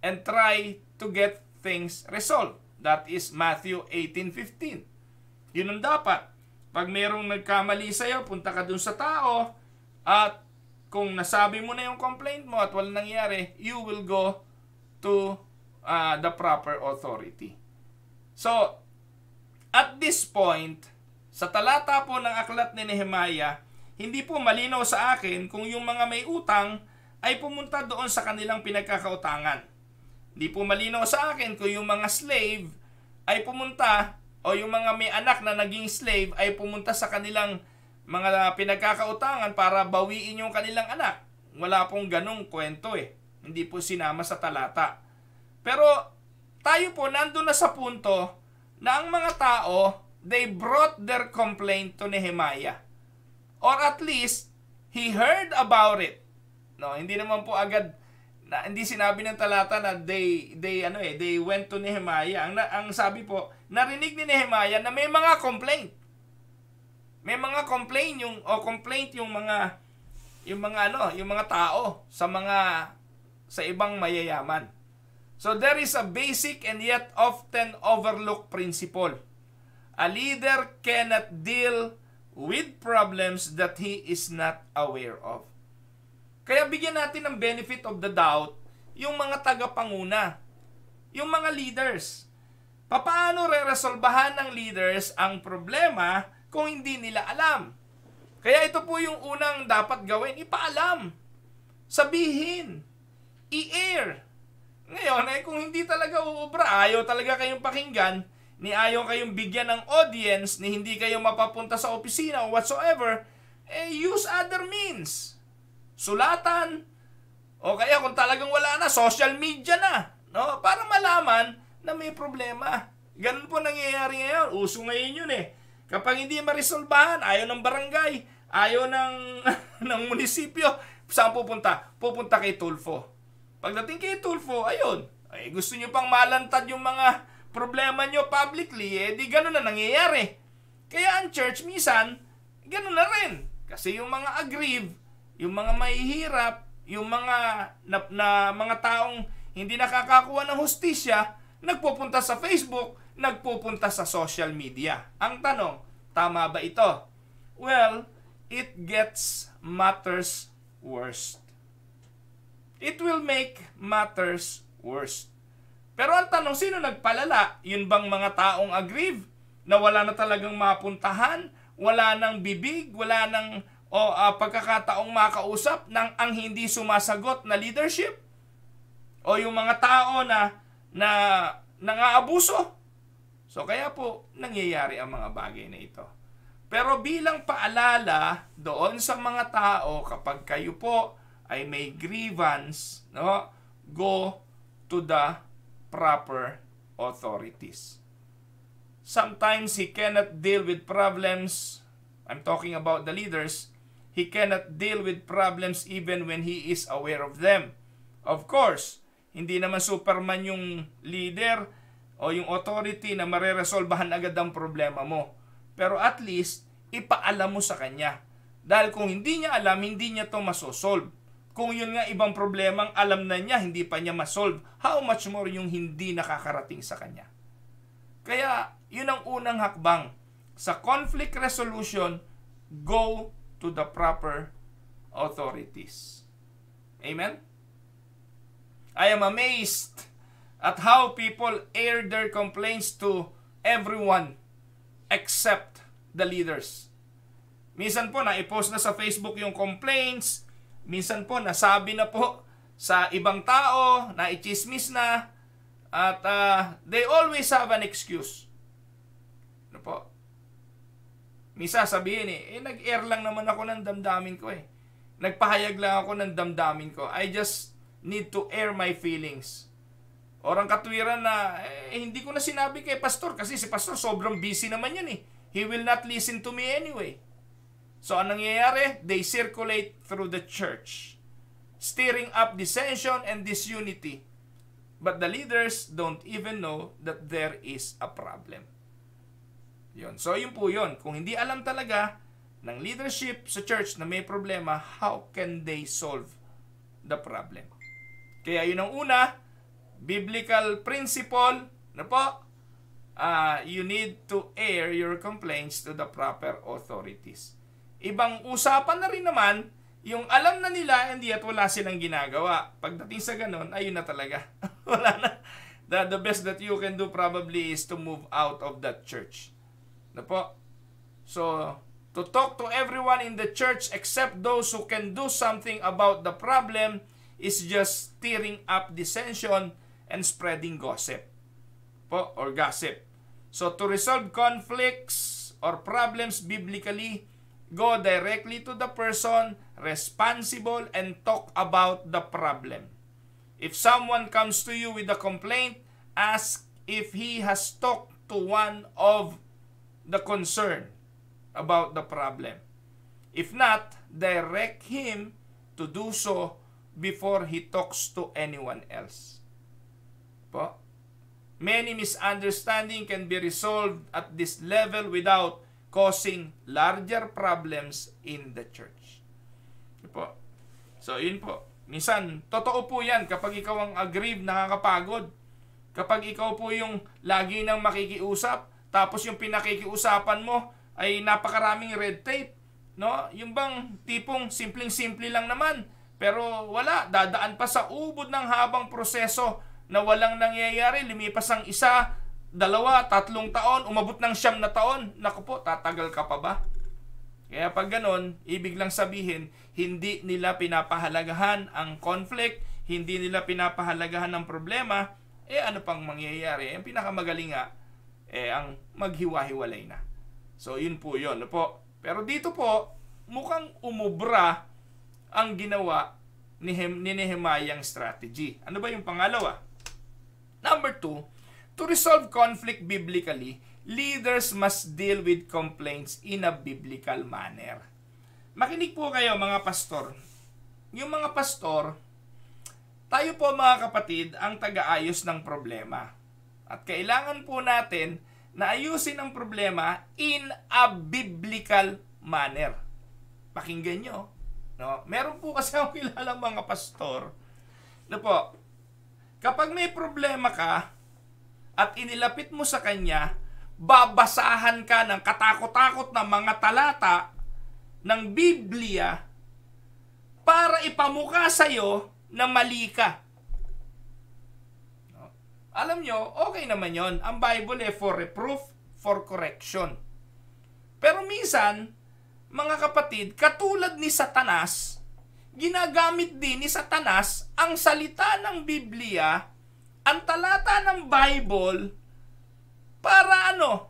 and try to get things resolved. That is Matthew 18.15. Yun ang dapat. Pag merong nagkamali sa'yo, punta ka dun sa tao at kung nasabi mo na yung complaint mo at wala nangyari, you will go to uh, the proper authority. So, at this point, sa talata po ng aklat ni Nehemiah, hindi po malinaw sa akin kung yung mga may utang ay pumunta doon sa kanilang pinagkakautangan. Hindi po malinaw sa akin kung yung mga slave ay pumunta o yung mga may anak na naging slave ay pumunta sa kanilang mga pinagkakautangan para bawiin yung kanilang anak. Wala pong ganong kwento eh. Hindi po sinama sa talata. Pero tayo po nandun na sa punto na ang mga tao, they brought their complaint to Nehemiah. Or at least, he heard about it. No, hindi naman po agad na, hindi sinabi ng talata na they they ano eh they went to Nehemiah. Ang ang sabi po, narinig ni Nehemiah na may mga complaint. May mga complaint yung o complaint yung mga yung mga ano, yung mga tao sa mga sa ibang mayayaman. So there is a basic and yet often overlooked principle. A leader cannot deal with problems that he is not aware of. Kaya bigyan natin ng benefit of the doubt yung mga tagapanguna, yung mga leaders. Paano re-resolbahan ng leaders ang problema kung hindi nila alam? Kaya ito po yung unang dapat gawin, ipaalam. Sabihin, i-air. Ngayon, eh, kung hindi talaga uubra, ayaw talaga kayong pakinggan, ni ayaw kayong bigyan ng audience, ni hindi kayo mapapunta sa opisina o whatsoever, eh, use other means. Sulatan, o kaya kung talagang wala na, social media na. No? Para malaman na may problema. Ganun po nangyayari ngayon. Uso ngayon yun eh. Kapag hindi maresolbahan, ayaw ng barangay, ayaw ng, ng munisipyo, saan pupunta? Pupunta kay Tulfo. Pagdating kay Tulfo, ayun, ay gusto nyo pang malantad yung mga problema nyo publicly, eh di ganun na nangyayari. Kaya ang church minsan, ganun na rin. Kasi yung mga aggrieved, yung mga mahihirap, yung mga na, na mga taong hindi nakakakuha ng hustisya, nagpupunta sa Facebook, nagpupunta sa social media. Ang tanong, tama ba ito? Well, it gets matters worse it will make matters worse. Pero ang tanong, sino nagpalala? Yun bang mga taong aggrieve na wala na talagang mapuntahan, wala nang bibig, wala nang o, uh, pagkakataong makausap ng ang hindi sumasagot na leadership? O yung mga tao na na nangaabuso? So kaya po nangyayari ang mga bagay na ito. Pero bilang paalala doon sa mga tao kapag kayo po ay may grievance, no? Go to the proper authorities. Sometimes he cannot deal with problems. I'm talking about the leaders. He cannot deal with problems even when he is aware of them. Of course, hindi naman Superman yung leader o yung authority na mareresolbahan agad ang problema mo. Pero at least, ipaalam mo sa kanya. Dahil kung hindi niya alam, hindi niya to masosolve. Kung yun nga ibang problemang alam na niya, hindi pa niya masolve, how much more yung hindi nakakarating sa kanya. Kaya yun ang unang hakbang. Sa conflict resolution, go to the proper authorities. Amen? I am amazed at how people air their complaints to everyone except the leaders. Minsan po, na-post na sa Facebook yung complaints, Minsan po nasabi na po sa ibang tao, na ichismis na, at uh, they always have an excuse. Ano po? Misa sabihin eh, eh nag-air lang naman ako ng damdamin ko eh. Nagpahayag lang ako ng damdamin ko. I just need to air my feelings. Orang ang katwiran na, eh, hindi ko na sinabi kay pastor kasi si pastor sobrang busy naman yan eh. He will not listen to me anyway. So, anong nangyayari? They circulate through the church, stirring up dissension and disunity. But the leaders don't even know that there is a problem. Yun. So, yun po yun. Kung hindi alam talaga ng leadership sa church na may problema, how can they solve the problem? Kaya yun ang una, biblical principle, na ano po, uh, you need to air your complaints to the proper authorities. Ibang usapan na rin naman, yung alam na nila hindi yet wala silang ginagawa. Pagdating sa ganun, ayun na talaga. wala na. The, the best that you can do probably is to move out of that church. Na po? So, to talk to everyone in the church except those who can do something about the problem is just tearing up dissension and spreading gossip. Po, or gossip. So, to resolve conflicts or problems biblically, Go directly to the person responsible and talk about the problem. If someone comes to you with a complaint, ask if he has talked to one of the concern about the problem. If not, direct him to do so before he talks to anyone else. Many misunderstandings can be resolved at this level without causing larger problems in the church. Yun po. So, yun po. Minsan, totoo po yan kapag ikaw ang aggrieved, nakakapagod. Kapag ikaw po yung lagi nang makikiusap, tapos yung pinakikiusapan mo ay napakaraming red tape. No? Yung bang tipong simpleng-simple lang naman, pero wala, dadaan pa sa ubod ng habang proseso na walang nangyayari, lumipas ang isa, dalawa, tatlong taon, umabot ng siyam na taon, naku po, tatagal ka pa ba? Kaya pag ganun, ibig lang sabihin, hindi nila pinapahalagahan ang conflict, hindi nila pinapahalagahan ang problema, eh ano pang mangyayari? Ang pinakamagaling nga, eh ang maghiwa-hiwalay na. So yun po yun. Ano po? Pero dito po, mukhang umubra ang ginawa ni, Hem- ni Nehemiah strategy. Ano ba yung pangalawa? Number two, To resolve conflict biblically, leaders must deal with complaints in a biblical manner. Makinig po kayo mga pastor. Yung mga pastor, tayo po mga kapatid ang tagaayos ng problema. At kailangan po natin na ayusin ang problema in a biblical manner. Pakinggan nyo. No? Meron po kasi akong kilala mga pastor. No po, kapag may problema ka, at inilapit mo sa kanya, babasahan ka ng katakot-takot na mga talata ng Biblia para ipamuka sa iyo na mali ka. Alam nyo, okay naman yon. Ang Bible eh for reproof, for correction. Pero minsan, mga kapatid, katulad ni Satanas, ginagamit din ni Satanas ang salita ng Biblia ang talata ng Bible para ano?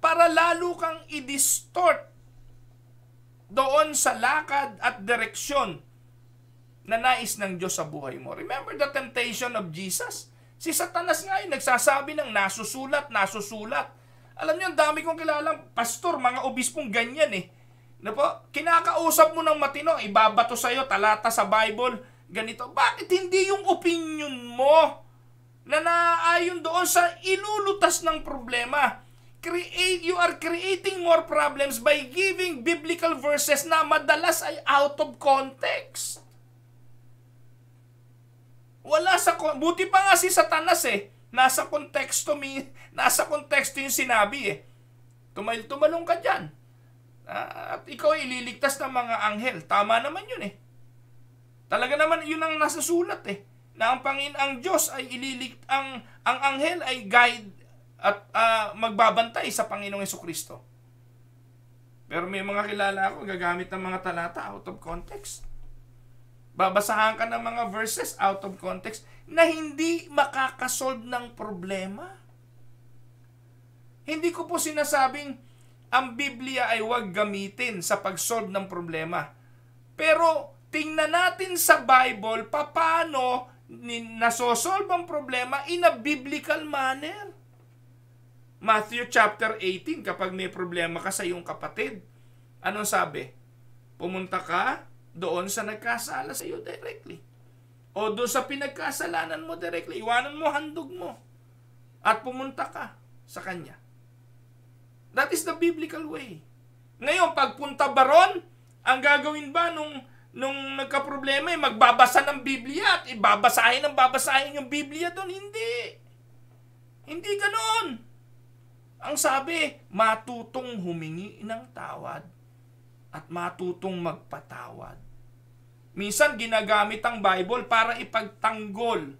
Para lalo kang i-distort doon sa lakad at direksyon na nais ng Diyos sa buhay mo. Remember the temptation of Jesus? Si Satanas nga yung nagsasabi ng nasusulat, nasusulat. Alam niyo, ang dami kong kilalang pastor, mga obispong ganyan eh. Na po, kinakausap mo ng matino, ibabato sa'yo, talata sa Bible, ganito. Bakit hindi yung opinion mo na naayon doon sa inulutas ng problema. Create, you are creating more problems by giving biblical verses na madalas ay out of context. Wala sa buti pa nga si Satanas eh. Nasa konteksto mi, nasa konteksto 'yung sinabi eh. Tumail tumalong ka diyan. At ikaw ay ililigtas ng mga anghel. Tama naman 'yun eh. Talaga naman 'yun ang nasa sulat eh na ang Pangin ang Diyos ay ililig ang ang anghel ay guide at uh, magbabantay sa Panginoong Kristo. Pero may mga kilala ako gagamit ng mga talata out of context. Babasahan ka ng mga verses out of context na hindi makakasolve ng problema. Hindi ko po sinasabing ang Biblia ay huwag gamitin sa pag-solve ng problema. Pero tingnan natin sa Bible paano nasosolve ang problema in a biblical manner. Matthew chapter 18, kapag may problema ka sa iyong kapatid, anong sabi? Pumunta ka doon sa nagkasala sa iyo directly. O doon sa pinagkasalanan mo directly. Iwanan mo handog mo. At pumunta ka sa kanya. That is the biblical way. Ngayon, pagpunta baron, ang gagawin ba nung nung nagka-problema, eh, magbabasa ng Biblia at ibabasahin ang babasahin yung Biblia doon. Hindi. Hindi ganoon. Ang sabi, matutong humingi ng tawad at matutong magpatawad. Minsan ginagamit ang Bible para ipagtanggol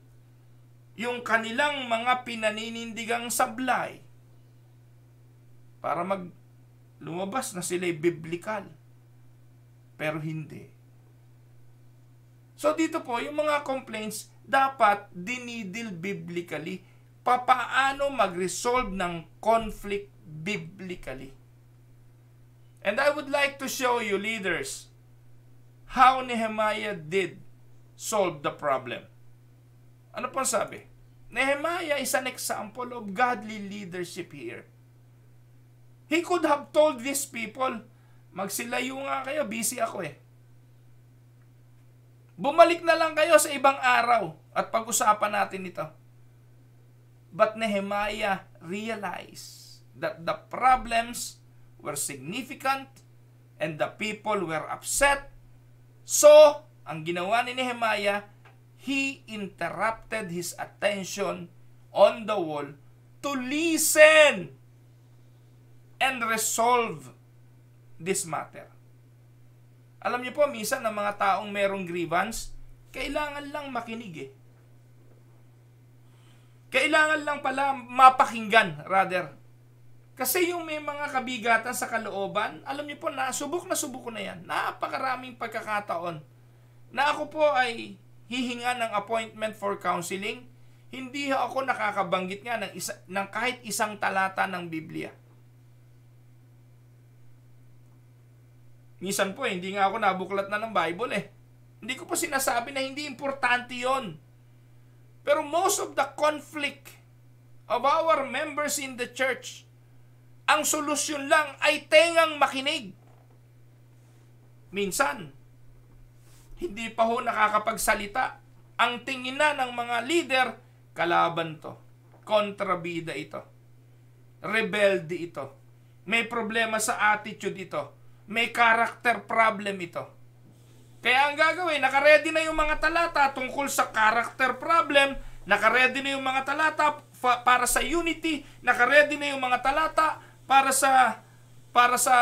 yung kanilang mga pinaninindigang sablay para mag lumabas na sila'y biblikal. Pero hindi. So dito po, yung mga complaints dapat dinidil biblically. Papaano mag-resolve ng conflict biblically? And I would like to show you leaders how Nehemiah did solve the problem. Ano pong sabi? Nehemiah is an example of godly leadership here. He could have told these people, magsilayo nga kayo, busy ako eh. Bumalik na lang kayo sa ibang araw at pag-usapan natin ito. But Nehemiah realized that the problems were significant and the people were upset. So, ang ginawa ni Nehemiah, he interrupted his attention on the wall to listen and resolve this matter. Alam niyo po, minsan ang mga taong merong grievance, kailangan lang makinig eh. Kailangan lang pala mapakinggan, rather. Kasi yung may mga kabigatan sa kalooban, alam niyo po, nasubok na subok ko na yan. Napakaraming pagkakataon na ako po ay hihinga ng appointment for counseling, hindi ako nakakabanggit nga ng, isa, ng kahit isang talata ng Biblia. Minsan po, eh, hindi nga ako nabuklat na ng Bible eh. Hindi ko po sinasabi na hindi importante yon. Pero most of the conflict of our members in the church, ang solusyon lang ay tengang makinig. Minsan, hindi pa ho nakakapagsalita. Ang tingin na ng mga leader, kalaban to. Kontrabida ito. Rebelde ito. May problema sa attitude ito may character problem ito. Kaya ang gagawin, nakaredy na yung mga talata tungkol sa character problem, nakaredy na yung mga talata para sa unity, nakaredy na yung mga talata para sa para sa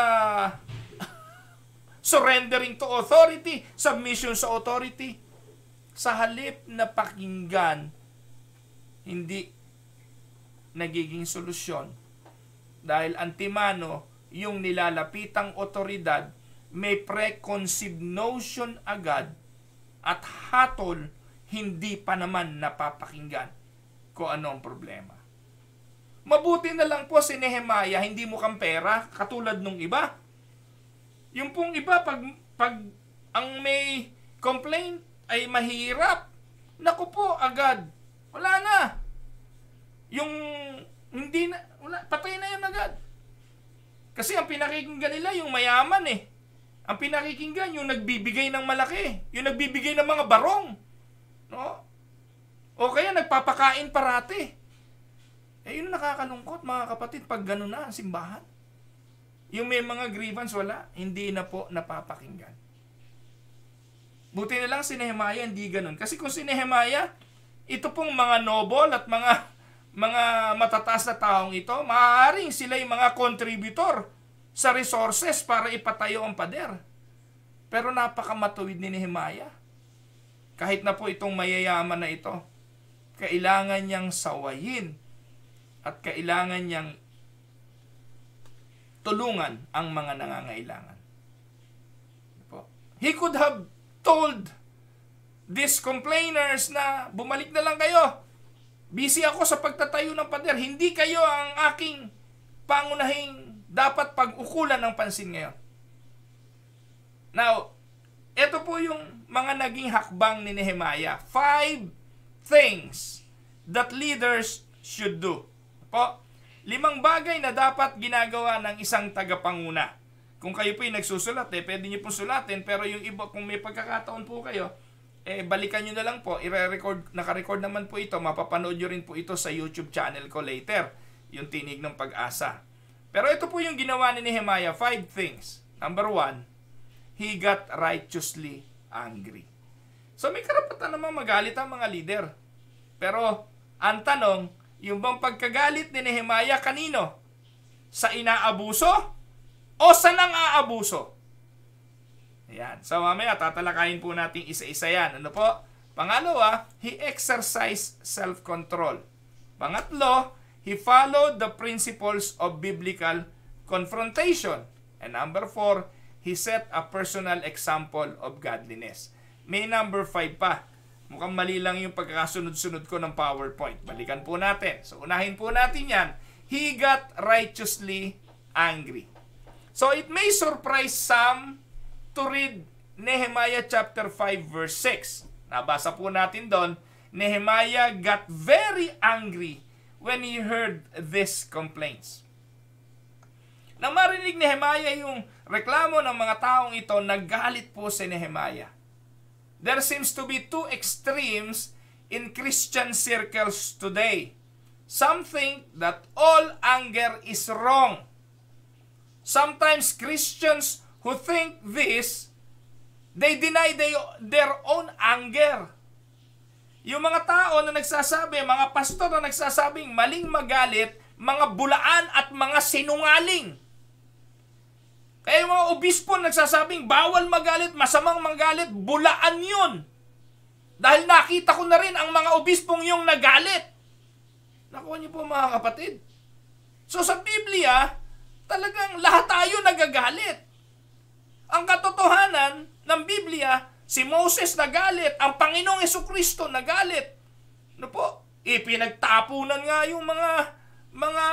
surrendering to authority, submission sa authority. Sa halip na pakinggan, hindi nagiging solusyon. Dahil antimano, yung nilalapitang otoridad may preconceived notion agad at hatol hindi pa naman napapakinggan kung ano ang problema. Mabuti na lang po si Nehemiah, hindi mukhang pera, katulad nung iba. Yung pong iba, pag, pag ang may complaint ay mahirap, naku po, agad, wala na. Yung hindi na, wala, patay na yun agad. Kasi ang pinakikinggan nila yung mayaman eh. Ang pinakikinggan yung nagbibigay ng malaki, yung nagbibigay ng mga barong. No? O kaya nagpapakain parati. Eh yun nakakalungkot mga kapatid pag ganun na ang simbahan. Yung may mga grievance wala, hindi na po napapakinggan. Buti na lang si Nehemiah hindi ganun. Kasi kung si Nehemiah, ito pong mga noble at mga mga matataas na taong ito, maaaring sila yung mga contributor sa resources para ipatayo ang pader. Pero napakamatuwid ni Nehemiah. Kahit na po itong mayayaman na ito, kailangan niyang sawayin at kailangan niyang tulungan ang mga nangangailangan. He could have told these complainers na bumalik na lang kayo Busy ako sa pagtatayo ng pader. Hindi kayo ang aking pangunahing dapat pag-ukulan ng pansin ngayon. Now, ito po yung mga naging hakbang ni Nehemiah. Five things that leaders should do. Po, limang bagay na dapat ginagawa ng isang tagapanguna. Kung kayo po yung nagsusulat, eh, pwede nyo po sulatin, pero yung iba, kung may pagkakataon po kayo, eh balikan nyo na lang po, i-record, naka-record naman po ito, mapapanood nyo rin po ito sa YouTube channel ko later, yung tinig ng pag-asa. Pero ito po yung ginawa ni Nehemiah, five things. Number one, he got righteously angry. So may karapatan namang magalit ang mga leader. Pero ang tanong, yung bang pagkagalit ni Nehemiah kanino? Sa inaabuso o sa nang-aabuso? Ayan. So mamaya tatalakayin po natin isa-isa yan. Ano po? Pangalawa, he exercised self-control. Pangatlo, he followed the principles of biblical confrontation. And number four, he set a personal example of godliness. May number five pa. Mukhang mali lang yung pagkakasunod-sunod ko ng PowerPoint. Balikan po natin. So, unahin po natin yan. He got righteously angry. So, it may surprise some to read Nehemiah chapter 5 verse 6. Nabasa po natin doon, Nehemiah got very angry when he heard these complaints. Nang marinig ni Nehemiah yung reklamo ng mga taong ito, naggalit po si Nehemiah. There seems to be two extremes in Christian circles today. Some think that all anger is wrong. Sometimes Christians who think this, they deny they, their own anger. Yung mga tao na nagsasabi, mga pastor na nagsasabing maling magalit, mga bulaan at mga sinungaling. Kaya yung mga obispo nagsasabing bawal magalit, masamang manggalit, bulaan yun. Dahil nakita ko na rin ang mga obispong yung nagalit. Nakuha niyo po mga kapatid. So sa Biblia, talagang lahat tayo nagagalit. Ang katotohanan ng Biblia, si Moses nagalit, ang Panginoong Kristo nagalit. Ano po? Ipinagtapunan nga yung mga mga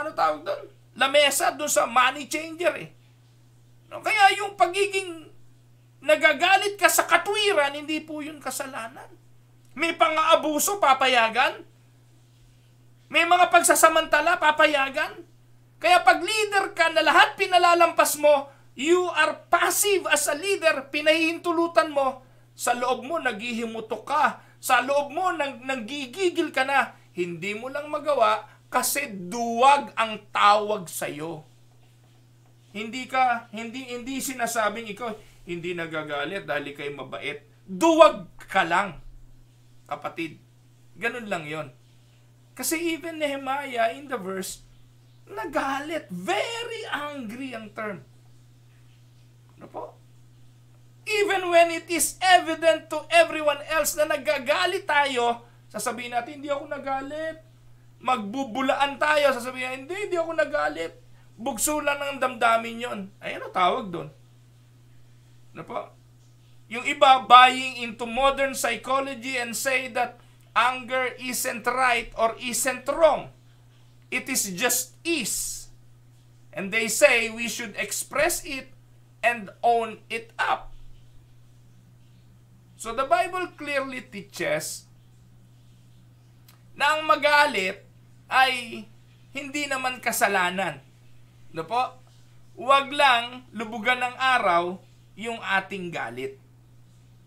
ano tawag doon? Lamesa doon sa money changer eh. No, kaya yung pagiging nagagalit ka sa katwiran, hindi po yun kasalanan. May pang-aabuso, papayagan. May mga pagsasamantala, papayagan. Kaya pag leader ka na lahat pinalalampas mo, You are passive as a leader. Pinahihintulutan mo. Sa loob mo, naghihimutok ka. Sa loob mo, nang, nanggigigil ka na. Hindi mo lang magawa kasi duwag ang tawag sa iyo. Hindi ka, hindi, hindi sinasabing ikaw, hindi nagagalit dahil kay mabait. Duwag ka lang, kapatid. Ganun lang yon. Kasi even Nehemiah in the verse, nagalit. Very angry ang term. Ano po? Even when it is evident to everyone else na nagagalit tayo, sasabihin natin, hindi ako nagalit. Magbubulaan tayo, sasabihin, hindi, hindi ako nagalit. Bugso lang ng damdamin yon. Ay, ano tawag doon? Ano po? Yung iba buying into modern psychology and say that anger isn't right or isn't wrong. It is just is. And they say we should express it and own it up. So the Bible clearly teaches na ang magalit ay hindi naman kasalanan. No po? Huwag lang lubugan ng araw yung ating galit.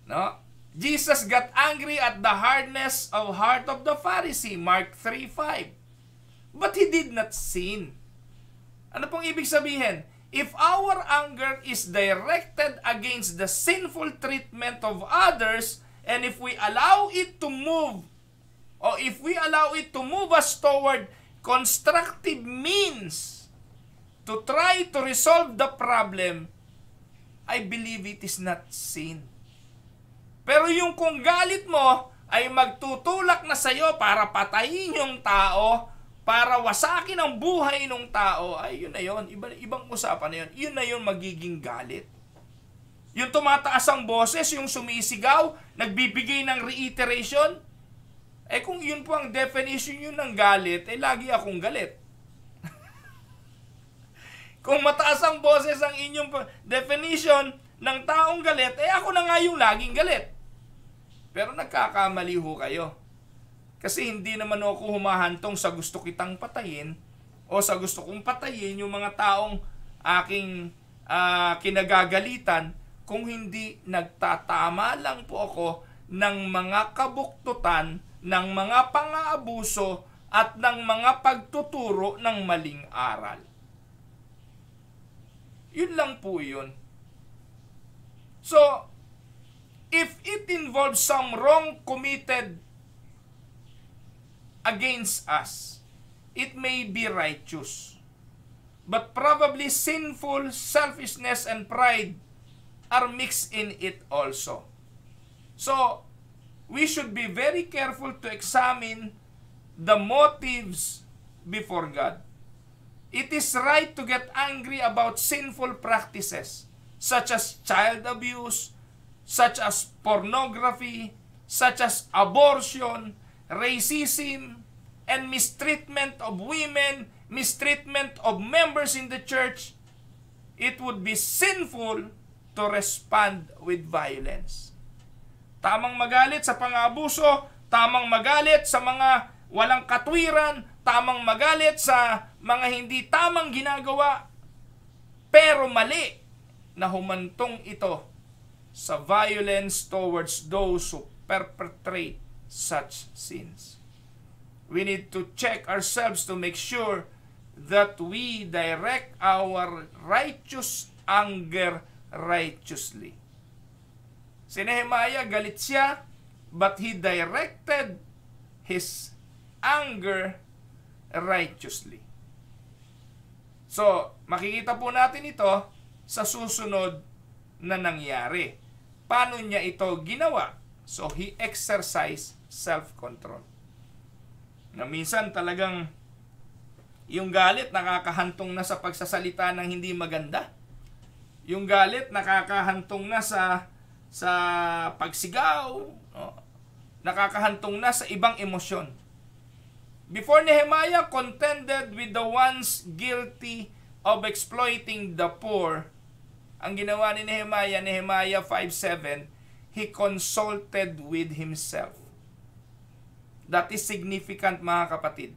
No? Jesus got angry at the hardness of heart of the Pharisee, Mark 3.5. But he did not sin. Ano pong ibig sabihin? If our anger is directed against the sinful treatment of others, and if we allow it to move, or if we allow it to move us toward constructive means to try to resolve the problem, I believe it is not sin. Pero yung kung galit mo ay magtutulak na sa'yo para patayin yung tao, para wasakin ang buhay ng tao, ay yun na yun. Iba, ibang usapan na yun. Yun na yun magiging galit. Yung tumataas ang boses, yung sumisigaw, nagbibigay ng reiteration. Eh kung yun po ang definition yun ng galit, eh lagi akong galit. kung mataas ang boses ang inyong definition ng taong galit, eh ako na nga yung laging galit. Pero nagkakamali ho kayo kasi hindi naman ako humahantong sa gusto kitang patayin o sa gusto kong patayin yung mga taong aking uh, kinagagalitan kung hindi nagtatama lang po ako ng mga kabuktutan, ng mga pangaabuso at ng mga pagtuturo ng maling aral. Yun lang po yun. So, if it involves some wrong committed against us. It may be righteous, but probably sinful selfishness and pride are mixed in it also. So, we should be very careful to examine the motives before God. It is right to get angry about sinful practices such as child abuse, such as pornography, such as abortion, racism, and mistreatment of women, mistreatment of members in the church, it would be sinful to respond with violence. Tamang magalit sa pang-abuso, tamang magalit sa mga walang katwiran, tamang magalit sa mga hindi tamang ginagawa, pero mali na humantong ito sa violence towards those who perpetrate such sins we need to check ourselves to make sure that we direct our righteous anger righteously. Si Nehemiah, galit siya, but he directed his anger righteously. So, makikita po natin ito sa susunod na nangyari. Paano niya ito ginawa? So, he exercised self-control. Na minsan talagang yung galit nakakahantong na sa pagsasalita ng hindi maganda. Yung galit nakakahantong na sa sa pagsigaw, no? nakakahantong na sa ibang emosyon. Before Nehemiah contended with the ones guilty of exploiting the poor, ang ginawa ni Nehemiah, Nehemiah 5.7, he consulted with himself. That is significant mga kapatid.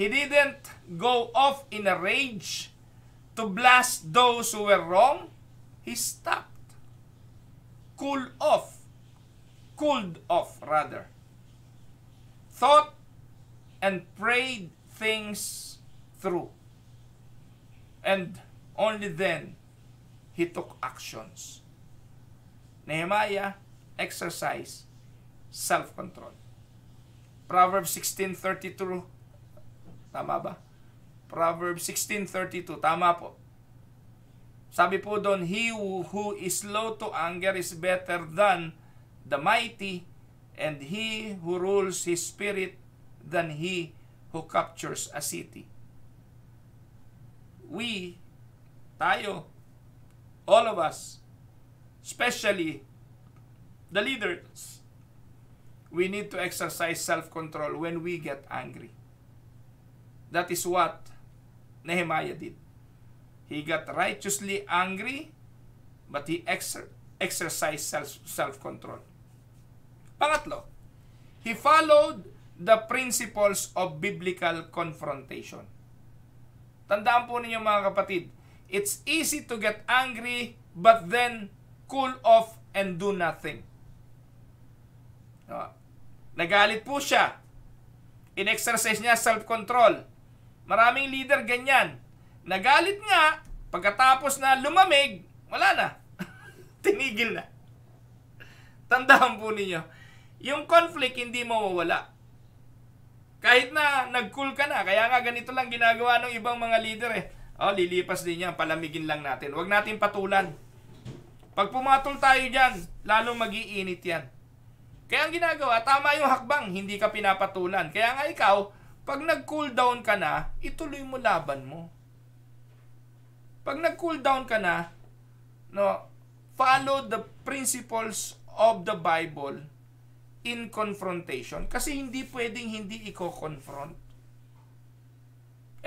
He didn't go off in a rage to blast those who were wrong. He stopped. Cool off. Cooled off rather. Thought and prayed things through. And only then, he took actions. Nehemiah exercised self-control. Proverbs 16.32. Tama ba? Proverbs 16.32. Tama po. Sabi po doon, He who is slow to anger is better than the mighty, and he who rules his spirit than he who captures a city. We, tayo, all of us, especially the leaders, we need to exercise self-control when we get angry. That is what Nehemiah did. He got righteously angry, but he exer- exercised self- control Pangatlo, he followed the principles of biblical confrontation. Tandaan po ninyo mga kapatid, it's easy to get angry but then cool off and do nothing. Ah, Nagalit po siya. In-exercise niya self-control. Maraming leader ganyan. Nagalit nga, pagkatapos na lumamig, wala na. Tinigil na. Tandaan po ninyo, yung conflict hindi mawawala. Kahit na nag-cool ka na, kaya nga ganito lang ginagawa ng ibang mga leader eh. Oh, lilipas din yan, palamigin lang natin. Huwag natin patulan. Pag pumatol tayo dyan, lalong mag-iinit yan. Kaya ang ginagawa, tama yung hakbang, hindi ka pinapatulan. Kaya nga ikaw, pag nag-cool down ka na, ituloy mo laban mo. Pag nag-cool down ka na, no, follow the principles of the Bible in confrontation. Kasi hindi pwedeng hindi i-confront.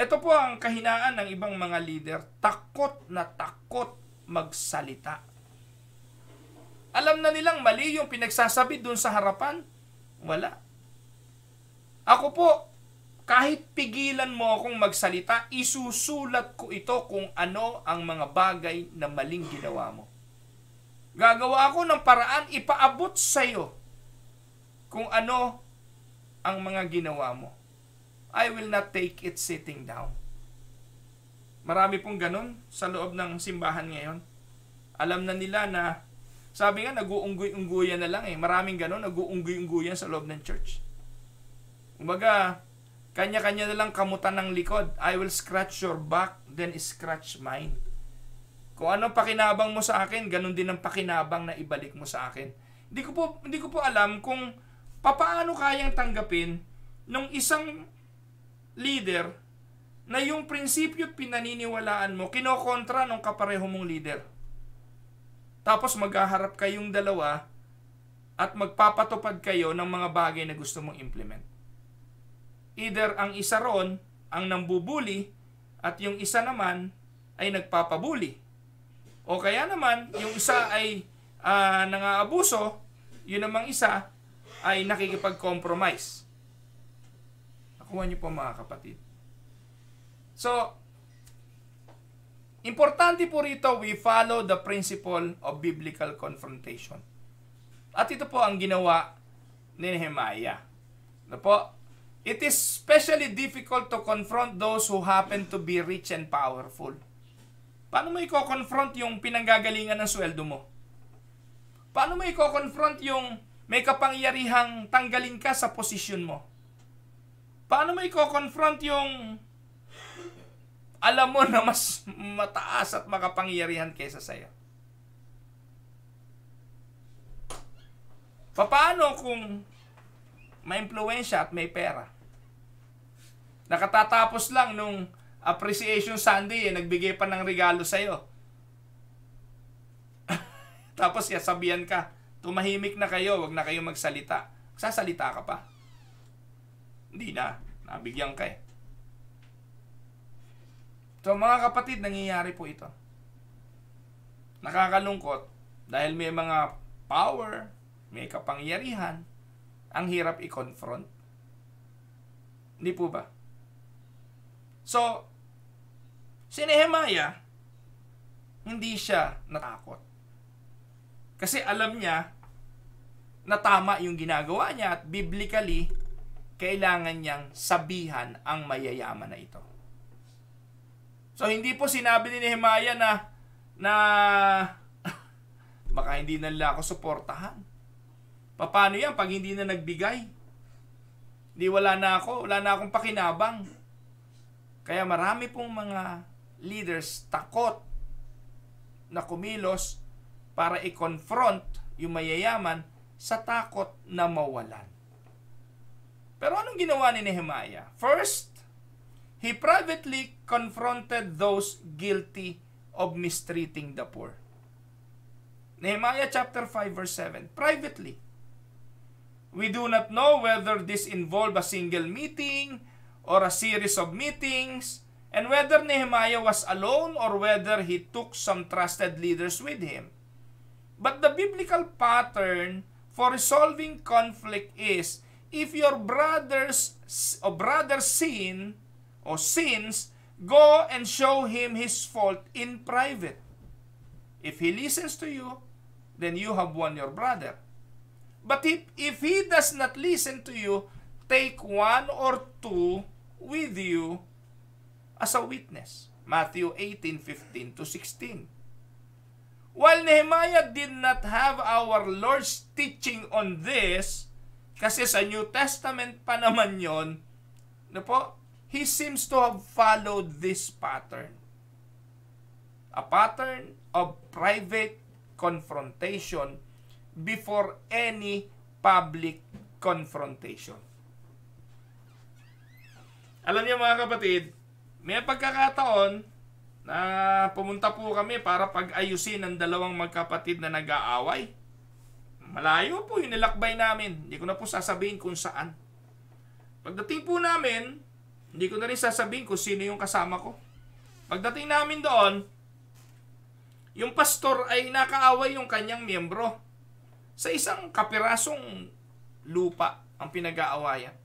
Ito po ang kahinaan ng ibang mga leader, takot na takot magsalita. Alam na nilang mali yung pinagsasabi dun sa harapan. Wala. Ako po, kahit pigilan mo akong magsalita, isusulat ko ito kung ano ang mga bagay na maling ginawa mo. Gagawa ako ng paraan ipaabot sa iyo kung ano ang mga ginawa mo. I will not take it sitting down. Marami pong ganun sa loob ng simbahan ngayon. Alam na nila na sabi nga, naguunggoy-ungguyan na lang eh. Maraming ganun, naguunggoy-ungguyan sa loob ng church. Kumbaga, kanya-kanya na lang kamutan ng likod. I will scratch your back, then scratch mine. Kung anong pakinabang mo sa akin, ganun din ang pakinabang na ibalik mo sa akin. Hindi ko po, hindi ko po alam kung papaano kayang tanggapin ng isang leader na yung prinsipyo't pinaniniwalaan mo, kinokontra ng kapareho mong leader. Tapos maghaharap kayong dalawa at magpapatupad kayo ng mga bagay na gusto mong implement. Either ang isa ron ang nambubuli at yung isa naman ay nagpapabuli. O kaya naman, yung isa ay uh, nangaabuso, yun namang isa ay nakikipag-compromise. Nakuha niyo po mga kapatid. So, Importante po rito, we follow the principle of biblical confrontation. At ito po ang ginawa ni Nehemiah. Ano po? It is especially difficult to confront those who happen to be rich and powerful. Paano mo i-confront yung pinanggagalingan ng sweldo mo? Paano mo i-confront yung may kapangyarihang tanggalin ka sa posisyon mo? Paano mo i-confront yung alam mo na mas mataas at makapangyarihan kaysa sa'yo. Paano kung may impluensya at may pera? Nakatatapos lang nung Appreciation Sunday, eh, nagbigay pa ng regalo sa'yo. Tapos sabihan ka, tumahimik na kayo, wag na kayo magsalita. Sasalita ka pa. Hindi na, nabigyan ka eh. So mga kapatid, nangyayari po ito. Nakakalungkot dahil may mga power, may kapangyarihan, ang hirap i-confront. Hindi po ba? So, si Nehemiah, hindi siya natakot. Kasi alam niya na tama yung ginagawa niya at biblically, kailangan niyang sabihan ang mayayaman na ito. So hindi po sinabi ni Nehemiah na na baka hindi na nila ako suportahan. Paano yan pag hindi na nagbigay? Di wala na ako, wala na akong pakinabang. Kaya marami pong mga leaders takot na kumilos para i-confront yung mayayaman sa takot na mawalan. Pero anong ginawa ni Nehemiah? First, He privately confronted those guilty of mistreating the poor. Nehemiah chapter 5 verse 7. Privately. We do not know whether this involved a single meeting or a series of meetings and whether Nehemiah was alone or whether he took some trusted leaders with him. But the biblical pattern for resolving conflict is if your brothers or brother sin or sins, go and show him his fault in private. If he listens to you, then you have won your brother. But if, if he does not listen to you, take one or two with you as a witness. Matthew 18:15 to 16. While Nehemiah did not have our Lord's teaching on this, kasi sa New Testament pa naman yon, no po, he seems to have followed this pattern. A pattern of private confrontation before any public confrontation. Alam niyo mga kapatid, may pagkakataon na pumunta po kami para pag-ayusin ang dalawang magkapatid na nag-aaway. Malayo po yung nilakbay namin. Hindi ko na po sasabihin kung saan. Pagdating po namin, hindi ko na rin sasabihin kung sino yung kasama ko. Pagdating namin doon, yung pastor ay nakaaway yung kanyang miyembro sa isang kapirasong lupa ang pinag-aawayan.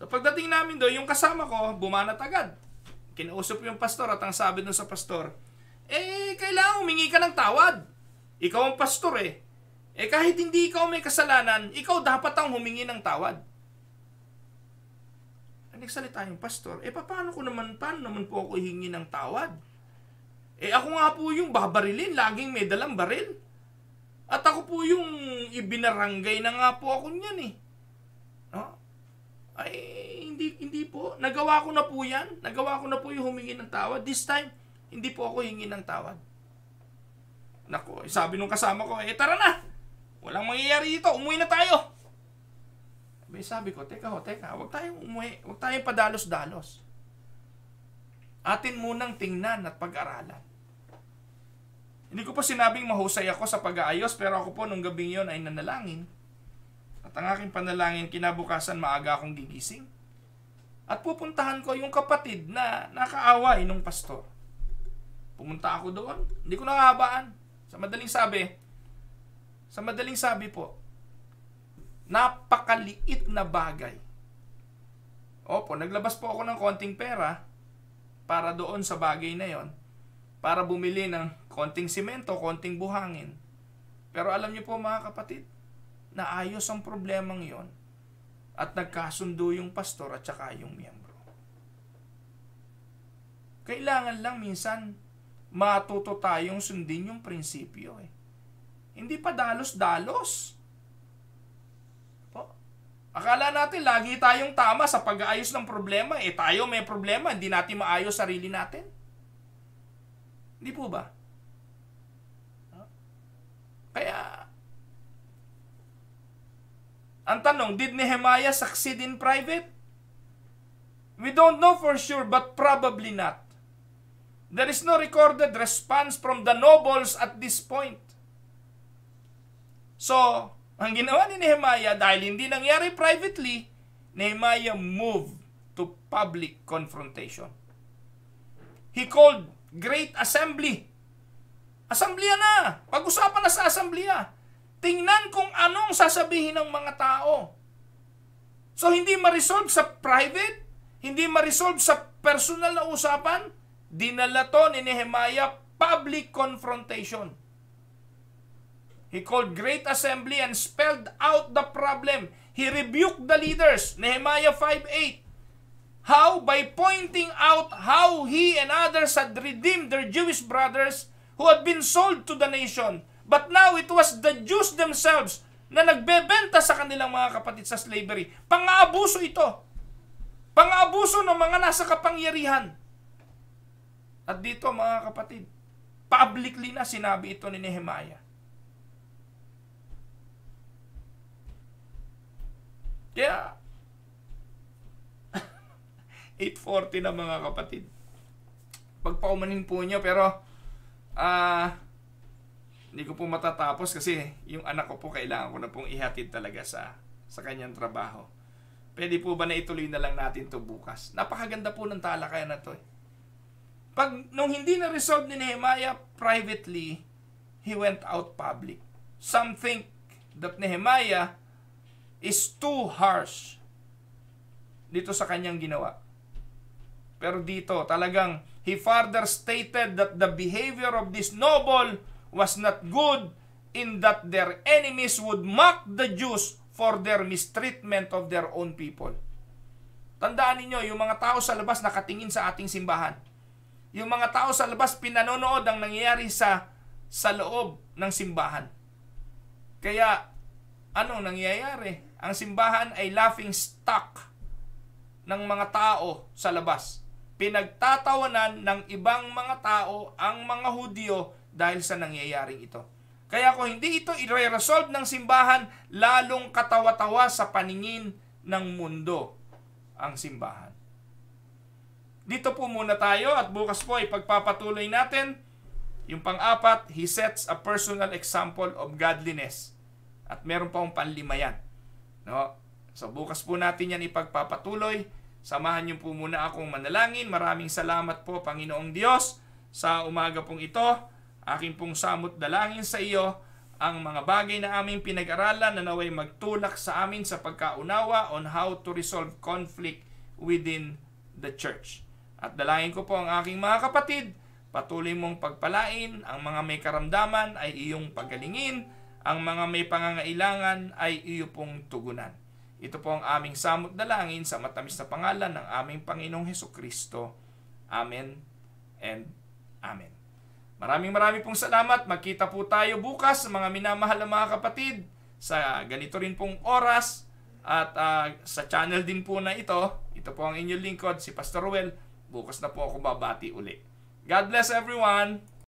So pagdating namin doon, yung kasama ko, bumanat agad. Kinausap yung pastor at ang sabi doon sa pastor, eh, kailangan humingi ka ng tawad. Ikaw ang pastor eh. Eh kahit hindi ikaw may kasalanan, ikaw dapat ang humingi ng tawad nagsalita yung pastor, eh paano ko naman, paano naman po ako ihingi ng tawad? Eh ako nga po yung babarilin, laging may dalang baril. At ako po yung ibinaranggay na nga po ako niyan eh. No? Ay, hindi, hindi po. Nagawa ko na po yan. Nagawa ko na po yung humingi ng tawad. This time, hindi po ako hingi ng tawad. Nako, eh, sabi nung kasama ko, eh tara na! Walang mangyayari dito, umuwi na tayo! May sabi ko, teka ho, teka, wag tayong umuwi, wag tayong padalos-dalos. Atin munang tingnan at pag-aralan. Hindi ko po sinabing mahusay ako sa pag-aayos, pero ako po nung gabing yon ay nanalangin. At ang aking panalangin, kinabukasan maaga akong gigising. At pupuntahan ko yung kapatid na nakaaway nung pastor. Pumunta ako doon, hindi ko nakahabaan. Sa madaling sabi, sa madaling sabi po, Napakaliit na bagay. Opo, naglabas po ako ng konting pera para doon sa bagay na yon para bumili ng konting simento, konting buhangin. Pero alam niyo po mga kapatid, naayos ang problemang yon at nagkasundo yung pastor at saka yung miyembro. Kailangan lang minsan matuto tayong sundin yung prinsipyo. Eh. Hindi pa dalos-dalos. Akala natin lagi tayong tama sa pag-aayos ng problema. Eh tayo may problema, hindi natin maayos sarili natin. Hindi po ba? Kaya, ang tanong, did Nehemiah succeed in private? We don't know for sure, but probably not. There is no recorded response from the nobles at this point. So, ang ginawa ni Nehemiah dahil hindi nangyari privately, Nehemiah moved to public confrontation. He called great assembly. Asamblea na. Pag-usapan na sa asamblea. Tingnan kung anong sasabihin ng mga tao. So hindi ma-resolve sa private, hindi ma-resolve sa personal na usapan, dinala to ni Nehemiah public confrontation. He called great assembly and spelled out the problem. He rebuked the leaders. Nehemiah 5.8 How? By pointing out how he and others had redeemed their Jewish brothers who had been sold to the nation. But now it was the Jews themselves na nagbebenta sa kanilang mga kapatid sa slavery. pang Pangaabuso ito. pang Pangaabuso ng mga nasa kapangyarihan. At dito mga kapatid, publicly na sinabi ito ni Nehemiah. Kaya, 8.40 na mga kapatid. Pagpaumanin po niyo pero ah uh, hindi ko po matatapos kasi yung anak ko po kailangan ko na pong ihatid talaga sa sa kanyang trabaho. Pwede po ba na ituloy na lang natin to bukas? Napakaganda po ng talakayan na to. Eh. Pag nung hindi na resolve ni Nehemiah privately, he went out public. Some think that Nehemiah is too harsh dito sa kanyang ginawa. Pero dito, talagang he further stated that the behavior of this noble was not good in that their enemies would mock the Jews for their mistreatment of their own people. Tandaan ninyo, yung mga tao sa labas nakatingin sa ating simbahan. Yung mga tao sa labas pinanonood ang nangyayari sa sa loob ng simbahan. Kaya anong nangyayari? Ang simbahan ay laughing stock ng mga tao sa labas. Pinagtatawanan ng ibang mga tao ang mga Hudyo dahil sa nangyayaring ito. Kaya kung hindi ito i-resolve ng simbahan, lalong katawa-tawa sa paningin ng mundo ang simbahan. Dito po muna tayo at bukas po ay pagpapatuloy natin yung pang-apat, he sets a personal example of godliness. At meron pa akong panlima yan. No? So bukas po natin yan ipagpapatuloy. Samahan niyo po muna akong manalangin. Maraming salamat po Panginoong Diyos sa umaga pong ito. Akin pong samot dalangin sa iyo ang mga bagay na aming pinag-aralan na naway magtulak sa amin sa pagkaunawa on how to resolve conflict within the church. At dalangin ko po ang aking mga kapatid, patuloy mong pagpalain ang mga may karamdaman ay iyong pagalingin ang mga may pangangailangan ay iyo pong tugunan. Ito po ang aming samot na langin sa matamis na pangalan ng aming Panginoong Heso Kristo. Amen and Amen. Maraming maraming pong salamat. Magkita po tayo bukas mga minamahal na mga kapatid sa ganito rin pong oras at uh, sa channel din po na ito. Ito po ang inyong lingkod, si Pastor Ruel. Bukas na po ako babati uli. God bless everyone!